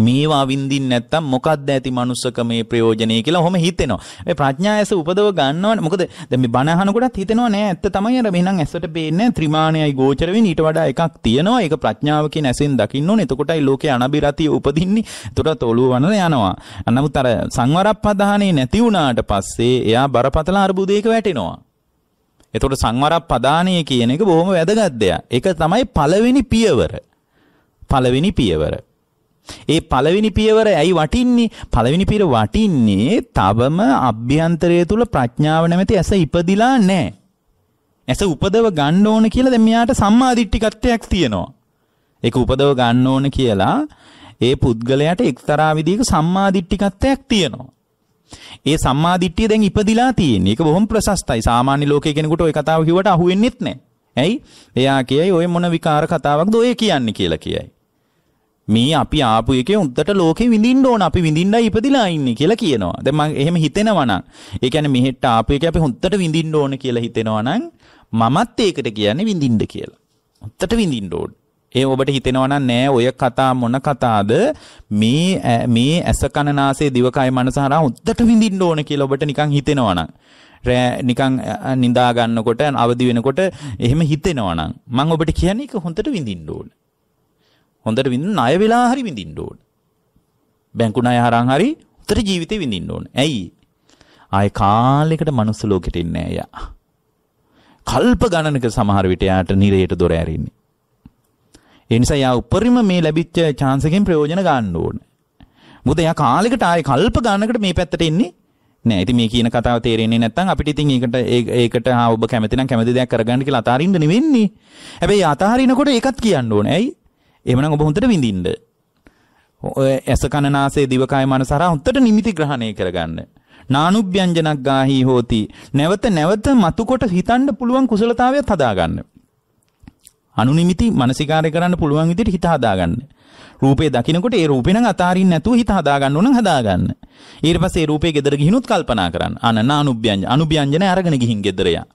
A: මේවා විඳින්න නැත්තම් මොකද්ද ඇති මනුස්සකමේ ප්‍රයෝජනේ කියලා ඔහොම හිතෙනවා. මේ ප්‍රඥායස උපදව ගන්නවනේ. මොකද දැන් මේ බණ අහනකොටත් හිතෙනවා නෑ ඇත්ත තමයි අර මෙහෙනම් ඇසට පේන්නේ ත්‍රිමාණයයි ගෝචර වෙන්නේ ඊට වඩා එකක් තියෙනවා. ඒක ප්‍රඥාව කියන ඇසෙන් දකින්න ඕනේ. එතකොටයි ලෝකේ අනබිරතිය උපදින්නේ. එතකොටත් ඔළුව වනන යනවා. නමුත් අර සංවරප්පදාහනේ නැති වුණාට පස්සේ එයා බරපතල අ르බුදයක වැටෙනවා. එතකොට සංවරක් පදානය කියන එක බොහොම වැදගත් දෙයක්. ඒක තමයි පළවෙනි පියවර. පළවෙනි පියවර. ඒ පළවෙනි පියවර ඇයි වටින්නේ? පළවෙනි පියවර වටින්නේ තවම අභ්‍යන්තරය තුල ප්‍රඥාව නැමැති ඇස ඉපදිලා නැහැ. ඇස උපදව ගන්න ඕන කියලා දැන් මෙයාට සම්මාදිට්ඨිකත්වයක් තියෙනවා. ඒක උපදව ගන්න ඕන කියලා ඒ පුද්ගලයාට එක්තරා විදිහක සම්මාදිට්ඨිකත්වයක් තියෙනවා. ඒ සම්මා දිට්ඨිය දැන් ඉපදිලා තියෙන. ඒක බොහොම ප්‍රශස්තයි. සාමාන්‍ය ලෝකයේ කෙනෙකුට ওই කතාව කිව්වට අහු වෙන්නෙත් නැහැ. ඇයි? එයා කියයි ওই මොන විකාර කතාවක්ද ඔය කියන්නේ කියලා කියයි. මේ අපි ආපු එකේ උද්දට ලෝකේ විඳින්න ඕන අපි විඳින්නයි ඉපදිලා ඉන්නේ කියලා කියනවා. දැන් මම එහෙම හිතෙනවා නම්, ඒ කියන්නේ මෙහෙට ආපු එකේ අපි හොද්දට විඳින්න ඕන කියලා හිතෙනවා නම් මමත් ඒකට කියන්නේ විඳින්න කියලා. හොද්දට විඳින්න ඕන. ඒ ඔබට හිතෙනවා නම් නෑ ඔය කතා මොන කතාද මේ මේ ඇස කන නාසය දිවකය මනස හරහා උද්දට විඳින්න ඕන කියලා ඔබට නිකන් හිතෙනවා නම් රෑ නිකන් නිදා ගන්නකොට අවදි වෙනකොට එහෙම හිතෙනවා නම් මම ඔබට කියන්නේ ඒක හොඳට විඳින්න ඕන. හොඳට විඳින්න ණය වෙලා හරි විඳින්න ඕන. බැංකු ණය හරන් හරි උතර ජීවිතේ විඳින්න ඕන. ඇයි? ආය කාලයකට මනුස්ස ලෝකෙට එන්නේ නෑ යා. කල්ප ගණනක සමහර විට යාට නිරයට දොර ඇරින්නේ. ඒ නිසා යා උපරිම මේ ලැබිච්ච chance එකෙන් ප්‍රයෝජන ගන්න ඕනේ. මොකද යා කාලෙකට ආයේ කල්ප ගණනකට මේ පැත්තට එන්නේ නෑ. ඉතින් මේ කියන කතාව තේරෙන්නේ නැත්නම් අපිට ඉතින් ඒකට ඒකට ආ ඔබ කැමති නම් කැමති දෙයක් කරගන්න කියලා අතාරින්න නෙවෙන්නේ. හැබැයි අතාරිනකොට ඒකත් කියන්න ඕනේ. ඇයි? එහෙමනම් ඔබ හොඳට විඳින්න. ඇස කනනාසේ දිවකය මනසරා හොඳට නිමිති ග්‍රහණය කරගන්න. නානුභ්‍යංජනක් ගාහි හෝති. නැවත නැවත මතුකොට හිතන්න පුළුවන් කුසලතාවයත් හදාගන්න. අනුනිමිති මානසිකාරය කරන්න පුළුවන් විදිහට හිත හදාගන්න. රූපේ දකිනකොට ඒ රූපේ නම් අතාරින්න නැතුව හිත හදාගන්න ඕන නම් හදාගන්න. ඊට පස්සේ ඒ රූපේ ගෙදර ගිහිනුත් කල්පනා කරන්න. අනනානුභ්‍යංජන අනුභ්‍යංජන අරගෙන ගිහින් ගෙදර යා.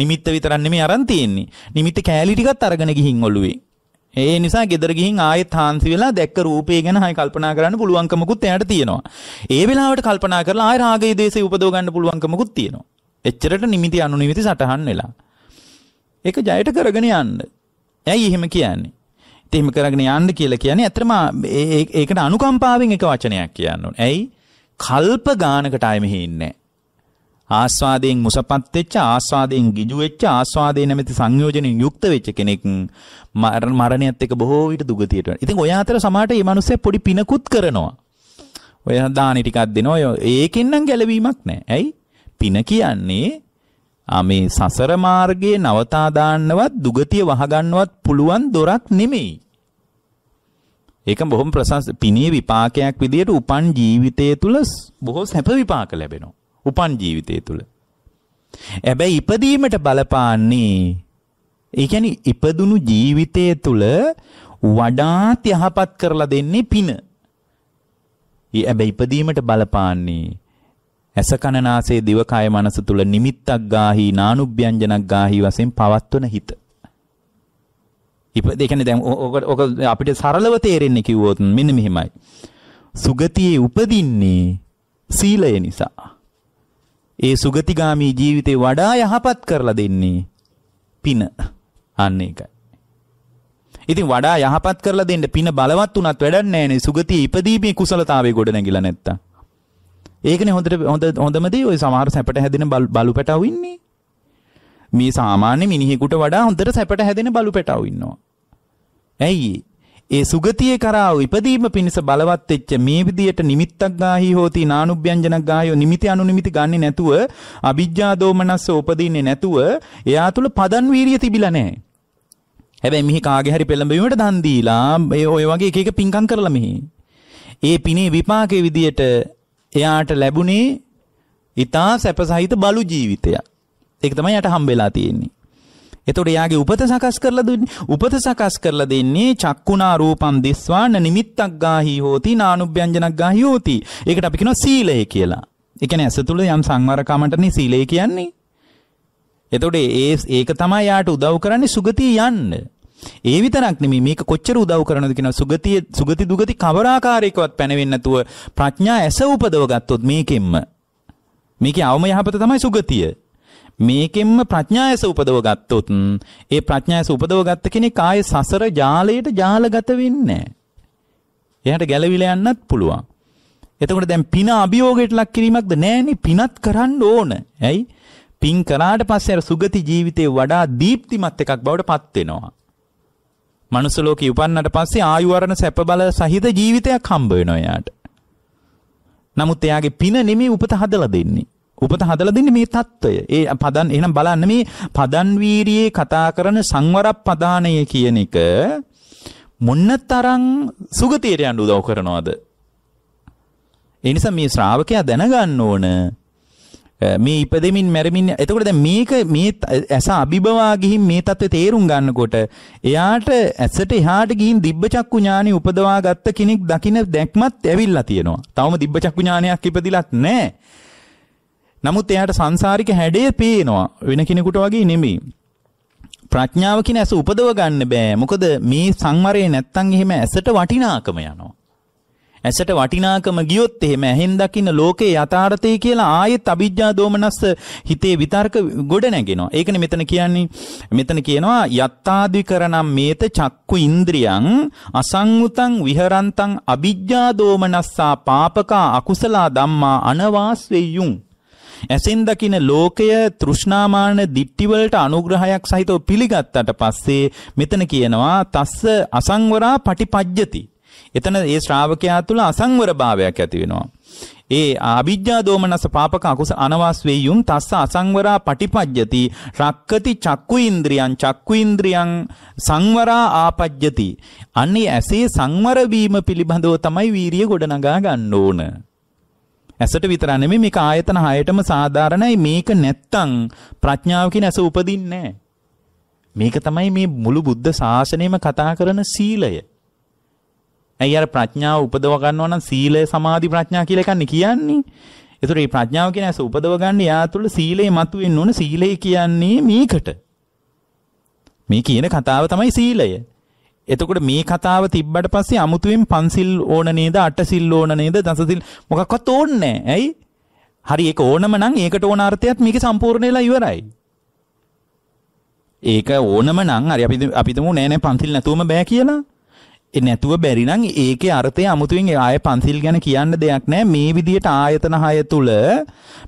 A: නිමිත්ත විතරක් නෙමෙයි අරන් තියෙන්නේ. නිමිත්ත කෑලි ටිකත් අරගෙන ගිහින් ඔළුවේ. ඒ නිසා ගෙදර ගිහින් ආයෙත් හාන්සි වෙලා දැක්ක රූපේ ගැන හයි කල්පනා කරන්න පුළුවන්කමකුත් එයාට තියෙනවා. ඒ වෙලාවට කල්පනා කරලා ආයෙ රාගයේ දේශේ උපදව ගන්න පුළුවන්කමකුත් තියෙනවා. එච්චරට නිමිති අනුනිමිති සටහන් වෙලා. ඒක ජයට කරගෙන යන්න. ඇයි එහෙම කියන්නේ? ඉතින් එහෙම කරගෙන යන්න කියලා කියන්නේ ඇත්තටම ඒකට අනුකම්පාවෙන් එක වචනයක් කියන්න ඕනේ. ඇයි? කල්ප ගානකට ආයෙ මෙහි ඉන්නේ ආස්වාදයෙන් මුසපත් වෙච්ච ආස්වාදයෙන් ගිජු වෙච්ච ආස්වාදේ නැමැති සංයෝජනෙන් යුක්ත වෙච්ච කෙනෙක් මරණයත් එක්ක බොහෝ විට දුගතියට වෙනවා. ඉතින් ඔය අතර සමහරට මේ මිනිස්සේ පොඩි පිනකුත් කරනවා. ඔය දානි ටිකක් දෙනවා. ඒකෙන් නම් ගැලවීමක් නැහැ. ඇයි? පින කියන්නේ මේ සසර මාර්ගයේ නවතා දාන්නවත් දුගතිය වහගන්නවත් පුළුවන් දොරක් නෙමෙයි. ඒක බොහොම ප්‍රසස් පිනේ විපාකයක් විදියට උපන් ජීවිතය තුල බොහෝ සැප විපාක ලැබෙනවා. උපන් ජීවිතය තුල. හැබැයි ඉපදීමට බලපාන්නේ ඒ කියන්නේ ඉපදුණු ජීවිතය තුල වඩාත් යහපත් කරලා දෙන්නේ පින. හැබැයි ඉපදීමට බලපාන්නේ ඇස කනනාසේ දිවකය මනස තුල නිමිත්තක් ගාහි නානුභ්‍යංජනක් ගාහි වශයෙන් පවත්වන හිත. ඉපද ඒ කියන්නේ දැන් ඔක අපිට සරලව තේරෙන්නේ කිව්වොත් මෙන්න මෙහිමයි. සුගතියේ උපදින්නේ සීලය නිසා. ඒ සුගතිගාමී ජීවිතේ වඩා යහපත් කරලා දෙන්නේ පින. අන්න ඒකයි. ඉතින් වඩා යහපත් කරලා දෙන්න පින බලවත් වුණත් වැඩක් නැහැ නේ සුගතියේ ඉපදීමේ කුසලතාවය ගොඩ නැගිලා නැත්තම්. ඒකනේ හොඳට හොඳ හොඳම දේ ওই සමහර සැපට හැදෙන බලු පැටවු ඉන්නේ. මේ සාමාන්‍ය මිනිහෙකුට වඩා හොඳට සැපට හැදෙන බලු පැටවු ඉන්නවා. ඇයි? ඒ සුගතියේ කරා ඉපදීම පිණිස බලවත් වෙච්ච මේ විදියට නිමිත්තක් ගාහි හෝති නානුභ්‍යංජනක් ගායෝ නිමිති අනුනිමිති ගන්නෙ නැතුව අවිජ්ජා දෝමනස්ස උපදින්නේ නැතුව එයා තුල පදන් වීරිය තිබිලා නැහැ. හැබැයි මිහි කාගේ හරි පෙළඹවීමට දන් දීලා ඒ ඔය වගේ එක එක පින්කම් කරලා මිහි. ඒ පිනේ විපාකයේ විදියට එයාට ලැබුණේ ඊතා සැපසහිත බලු ජීවිතයක්. ඒක තමයි යට හම්බෙලා තියෙන්නේ. එතකොට එයාගේ උපත සකස් කරලා දුන්නේ උපත සකස් කරලා දෙන්නේ චක්කුණා රූපම් දිස්වාන නිමිත්තක් ගාහි හෝති නානුභ්‍යංජනක් ගාහි හෝති. ඒකට අපි කියනවා සීලය කියලා. ඒ කියන්නේ ඇස තුල යම් සංවරකමටනේ සීලය කියන්නේ. එතකොට ඒ ඒක තමයි යාට උදව් කරන්නේ සුගතිය යන්න. ඒ විතරක් නෙමෙයි මේක කොච්චර උදව් කරනවද කියන සුගතිය සුගති දුගති කවරාකාරයකවත් පැනවෙන්නේ නැතුව ප්‍රඥා ඇස උපදව ගත්තොත් මේකෙන්ම මේකේ අවම යහපත තමයි සුගතිය. මේකෙන්ම ප්‍රඥා ඇස උපදව ගත්තොත් ඒ ප්‍රඥා ඇස උපදව ගත්ත කෙනෙක් ආයේ සසර ජාලයට ජාලගත වෙන්නේ නැහැ. එයාට ගැලවිලා යන්නත් පුළුවන්. එතකොට දැන් පින අභියෝගයට ලක් කිරීමක්ද නැහෙනි පිනත් කරන්න ඕන. ඇයි? පින් කරාට පස්සේ අර සුගති ජීවිතේ වඩා දීප්තිමත් එකක් බවට පත් වෙනවා. මනුස්ස ලෝකෙ උපන්නට පස්සේ ආයුවරණ සැප බල සහිත ජීවිතයක් හම්බ වෙනවා එයාට. නමුත් එයාගේ පින නෙමෙයි උපත හදලා දෙන්නේ. උපත හදලා දෙන්නේ මේ தত্ত্বය. ඒ පදන් එහෙනම් බලන්න මේ පදන් වීරියේ කතා කරන සංවර පදාණය කියන එක මොන්නතරම් සුගතියට යන්න උදව් කරනවද? ඒ නිසා මේ ශ්‍රාවකයා දැනගන්න ඕන මේ ඉපදෙමින් මැරමින් එතකොට දැන් මේක මේ ඇස අභිබවා ගිහින් මේ தත්ත්වය තේරුම් ගන්නකොට එයාට ඇසට එහාට ගිහින් දිබ්බ චක්කු ඥානෙ උපදවා ගත්ත කෙනෙක් දකින දැක්මත් ඇවිල්ලා තියෙනවා. තවම දිබ්බ චක්කු ඥානයක් ඉපදිලත් නැහැ. නමුත් එයාට සංසාරික හැඩය පේනවා වෙන කෙනෙකුට වගේ නෙමෙයි. ප්‍රඥාව කියන ඇස උපදව ගන්න බෑ. මොකද මේ සංවරය නැත්තම් එහෙම ඇසට වටිනාකම යනවා. ඇසට වටිනාකම ගියොත් එහෙම ඇහෙන් දකින්න ලෝකේ යථාර්ථය කියලා ආයෙත් අවිජ්ජා දෝමනස්ස හිතේ විතර්ක ගොඩ නැගෙනවා. ඒකනේ මෙතන කියන්නේ. මෙතන කියනවා යත්තාදිකරණම් මේත චක්කු ඉන්ද්‍රියං අසංඋතං විහරන්තං අවිජ්ජා දෝමනස්සා පාපකා අකුසලා ධම්මා අනවාස්වෙය්‍යුං ඇසෙන් දකින ලෝකය තෘෂ්ණාමාන දිට්ටිවලට අනුග්‍රහයක් සහිතව පිළිගත්තට පස්සේ මෙතන කියනවා තස්ස අසංවරා පටිපජ්ජති එතන ඒ ශ්‍රාවකයා තුළ අසංවර භාවයක් ඇති වෙනවා. ඒ අවිද්‍යා දෝමනස පාපක අකුස අනවස්වේයුම් තස්ස අසංවරා පටිපජ්ජති රක්කති චක්කු ඉන්ද්‍රියං චක්කු ඉන්ද්‍රියං සංවරා ආපජ්ජති අන්නේ ඇසේ සංවර වීම පිළිබඳව තමයි වීරිය ගොඩනගා ගන්න ඕන ඇසට විතර නෙමෙයි මේක ආයතන හයටම සාධාරණයි මේක නැත්තම් ප්‍රඥාවකින් ඇස උපදින්නේ නැහැ මේක තමයි මේ මුළු බුද්ධ ශාසනයම කතා කරන සීලය ඇයි අර ප්‍රඥාව උපදව ගන්නවා නම් සීලය සමාධි ප්‍රඥා කියලා එකන්නේ කියන්නේ. ඒතර මේ ප්‍රඥාව කියන ඇස උපදව ගන්න යා තුළ සීලය මතුවෙන්න ඕන සීලය කියන්නේ මේකට. මේ කියන කතාව තමයි සීලය. එතකොට මේ කතාව තිබ්බට පස්සේ අමුතුවෙන් පන්සිල් ඕන නේද අටසිල් ඕන නේද දසසිල් මොකක්වත් ඕනේ නැහැ. ඇයි? හරි ඒක ඕනම නම් ඒකට ඕන අර්ථයත් මේකේ සම්පූර්ණ වෙලා ඉවරයි. ඒක ඕනම නම් හරි අපි අපි තුමු නෑ නෑ පන්සිල් නැතුවම බෑ කියලා. නැතුව බැරිනං ඒක අර්ථය අමුතුවෙන් ආය පන්සිල් ගැන කියන්න දෙයක් නෑ මේ විදියට ආයතන හය තුළ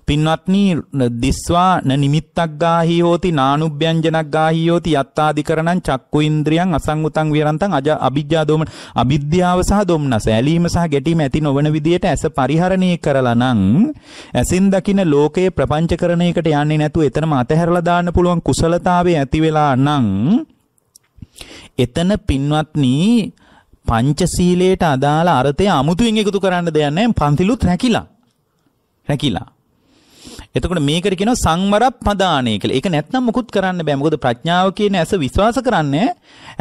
A: පින්වත්නී දිස්වා නිමිත්තක් ගාහි හෝති නානුභ්‍යංජනක් ගාහි හෝති යත්තාධිකරණං චක්කු ඉන්ද්‍රියන් අසංගතං විරන්තං අජ අවිජ්ජා දෝමන අවිද්‍යාව සහ දොම්නස ඇලීම සහ ගැටීම ඇති නොවන විදියට ඇස පරිහරණය කරලා නම් ඇසින් දකින ලෝකයේ ප්‍රපංචකරණයකට යන්නේ නැතුව එතනම අතහැරලා දාන්න පුළුවන් කුසලතාවේ ඇති වෙලා නම් එතන පින්වත්නී පංචශීලයට අදාළ අර්ථය අමුතුවෙන් එකතු කරන්න දෙයක් නැහැ. පන්තිලුත් රැකිලා. රැකිලා. එතකොට මේකට කියනවා සංවරප් පදානය කියලා. ඒක නැත්නම් මුකුත් කරන්න බෑ. මොකද ප්‍රඥාව කියන ඇස විශ්වාස කරන්නේ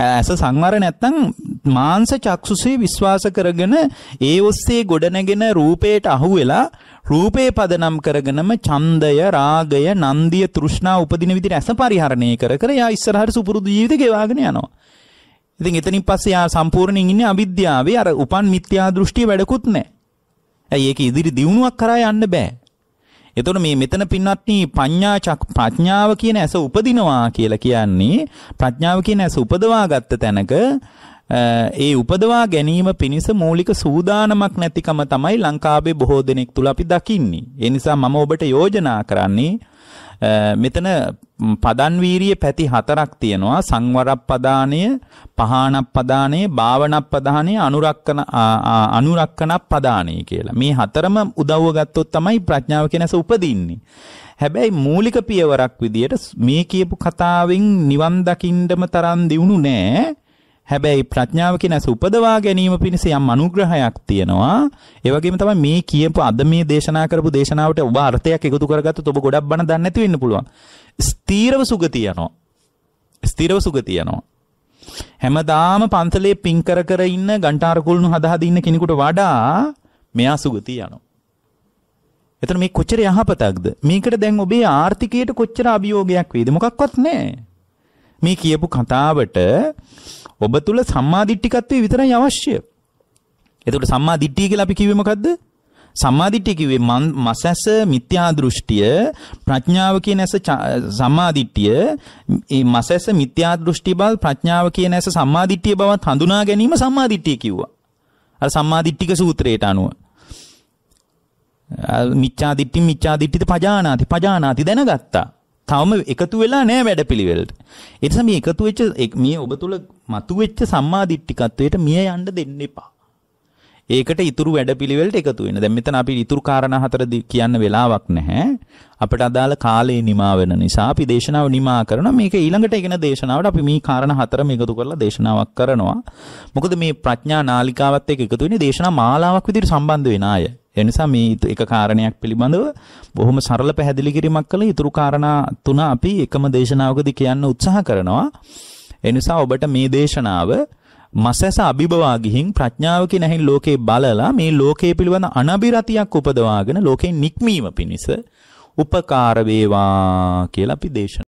A: ඇස සංවර නැත්නම් මාංශ චක්සුසේ විශ්වාස කරගෙන ඒ ඔස්සේ ගොඩනැගෙන රූපයට අහුවෙලා රූපේ පදනම් කරගෙනම ඡන්දය, රාගය, නන්දිය, තෘෂ්ණා උපදින විදිහට ඇස පරිහරණය කර කර යා ඉස්සරහට සුපුරුදු ජීවිත ගෙවාගෙන යනවා. ඉතින් එතනින් පස්සේ යා සම්පූර්ණයෙන් ඉන්නේ අවිද්‍යාවේ අර උපන් මිත්‍යා දෘෂ්ටිය වැඩකුත් නැහැ. ඇයි ඒක ඉදිරි දියුණුවක් කරා යන්න බෑ. එතකොට මේ මෙතන පින්වත්නි පඤ්ඤා චක් ප්‍රඥාව කියන ඇස උපදිනවා කියලා කියන්නේ ප්‍රඥාව කියන ඇස උපදවා ගත්ත තැනක ඒ උපදවා ගැනීම පිණිස මූලික සූදානමක් නැතිකම තමයි ලංකාවේ බොහෝ දෙනෙක් තුල අපි දකින්නේ. ඒ නිසා මම ඔබට යෝජනා කරන්නේ මෙතන පදන් වීරිය පැති හතරක් තියෙනවා සංවරප්පදානය පහානප්පදානය භාවනප්පදානය අනුරක්කන අනුරක්කනප්පදානය කියලා. මේ හතරම උදව්ව ගත්තොත් තමයි ප්‍රඥාව කියනස උපදින්නේ. හැබැයි මූලික පියවරක් විදියට මේ කියපු කතාවෙන් නිවන් දකින්නම තරම් දියුණු නෑ. හැබැයි ප්‍රඥාව කියන සුපදවා ගැනීම පිණිස යම් අනුග්‍රහයක් තියෙනවා. ඒ වගේම තමයි මේ කියපු අද මේ දේශනා කරපු දේශනාවට ඔබ අර්ථයක් එකතු කරගත්තොත් ඔබ ගොඩක් බණ දන්නේ නැති වෙන්න පුළුවන්. ස්ථීරව සුගතිය යනවා. ස්ථීරව සුගතිය යනවා. හැමදාම පන්සලේ පින් කර කර ඉන්න ගන්ටාර කුළුණු හදා හදා ඉන්න කෙනෙකුට වඩා මෙයා සුගතිය යනවා. එතන මේ කොච්චර යහපතක්ද? මේකට දැන් ඔබේ ආර්ථිකයට කොච්චර අභියෝගයක් වේද? මොකක්වත් නැහැ. මේ කියපු කතාවට ඔබ තුල සම්මාදිට්ඨිකත්වයේ විතරයි අවශ්‍ය. එතකොට සම්මාදිට්ඨිය කියලා අපි කිව්වේ මොකද්ද? සම්මාදිට්ඨිය කිව්වේ මසැස මිත්‍යා දෘෂ්ටිය ප්‍රඥාව කියන ඇස සම්මාදිට්ඨිය මේ මසැස මිත්‍යා දෘෂ්ටි බව ප්‍රඥාව කියන ඇස සම්මාදිට්ඨිය බවත් හඳුනා ගැනීම සම්මාදිට්ඨිය කිව්වා. අර සම්මාදිට්ඨික සූත්‍රයට අනුව. මිච්ඡාදිට්ඨි මිච්ඡාදිට්ඨිත පජානාති පජානාති දැනගත්තා. තවම එකතු වෙලා නෑ වැඩපිළිවෙලට. ඒ නිසා මේ එකතු වෙච්ච මේ ඔබ තුල මතුවෙච්ච සම්මාදිට්ඨිකත්වයට මිය යන්න දෙන්න එපා. ඒකට ඉතුරු වැඩපිළිවෙලට එකතු වෙන. දැන් මෙතන අපි ඉතුරු කාරණා හතර කියන්න වෙලාවක් නැහැ. අපට අදාළ කාලේ නිමා වෙන නිසා අපි දේශනාව නිමා කරනවා. මේක ඊළඟට එන දේශනාවට අපි මේ කාරණා හතරම එකතු කරලා දේශනාවක් කරනවා. මොකද මේ ප්‍රඥා නාලිකාවත් එක්ක එකතු වෙන්නේ දේශනා මාලාවක් විදිහට සම්බන්ධ වෙන අය. එනිසා මේ එක කාරණයක් පිළිබඳව බොහොම සරල පැහැදිලි කිරීමක් කළ ඉතුරු කාරණා තුන අපි එකම දේශනාවකදී කියන්න උත්සාහ කරනවා. එනිසා ඔබට මේ දේශනාව මසැස අභිබවා ගිහින් ප්‍රඥාවකින් ඇහින් ලෝකේ බලලා මේ ලෝකයේ පිළිබඳ අනබිරතියක් උපදවාගෙන ලෝකේ නික්මීම පිණිස උපකාර වේවා කියලා අපි දේශනා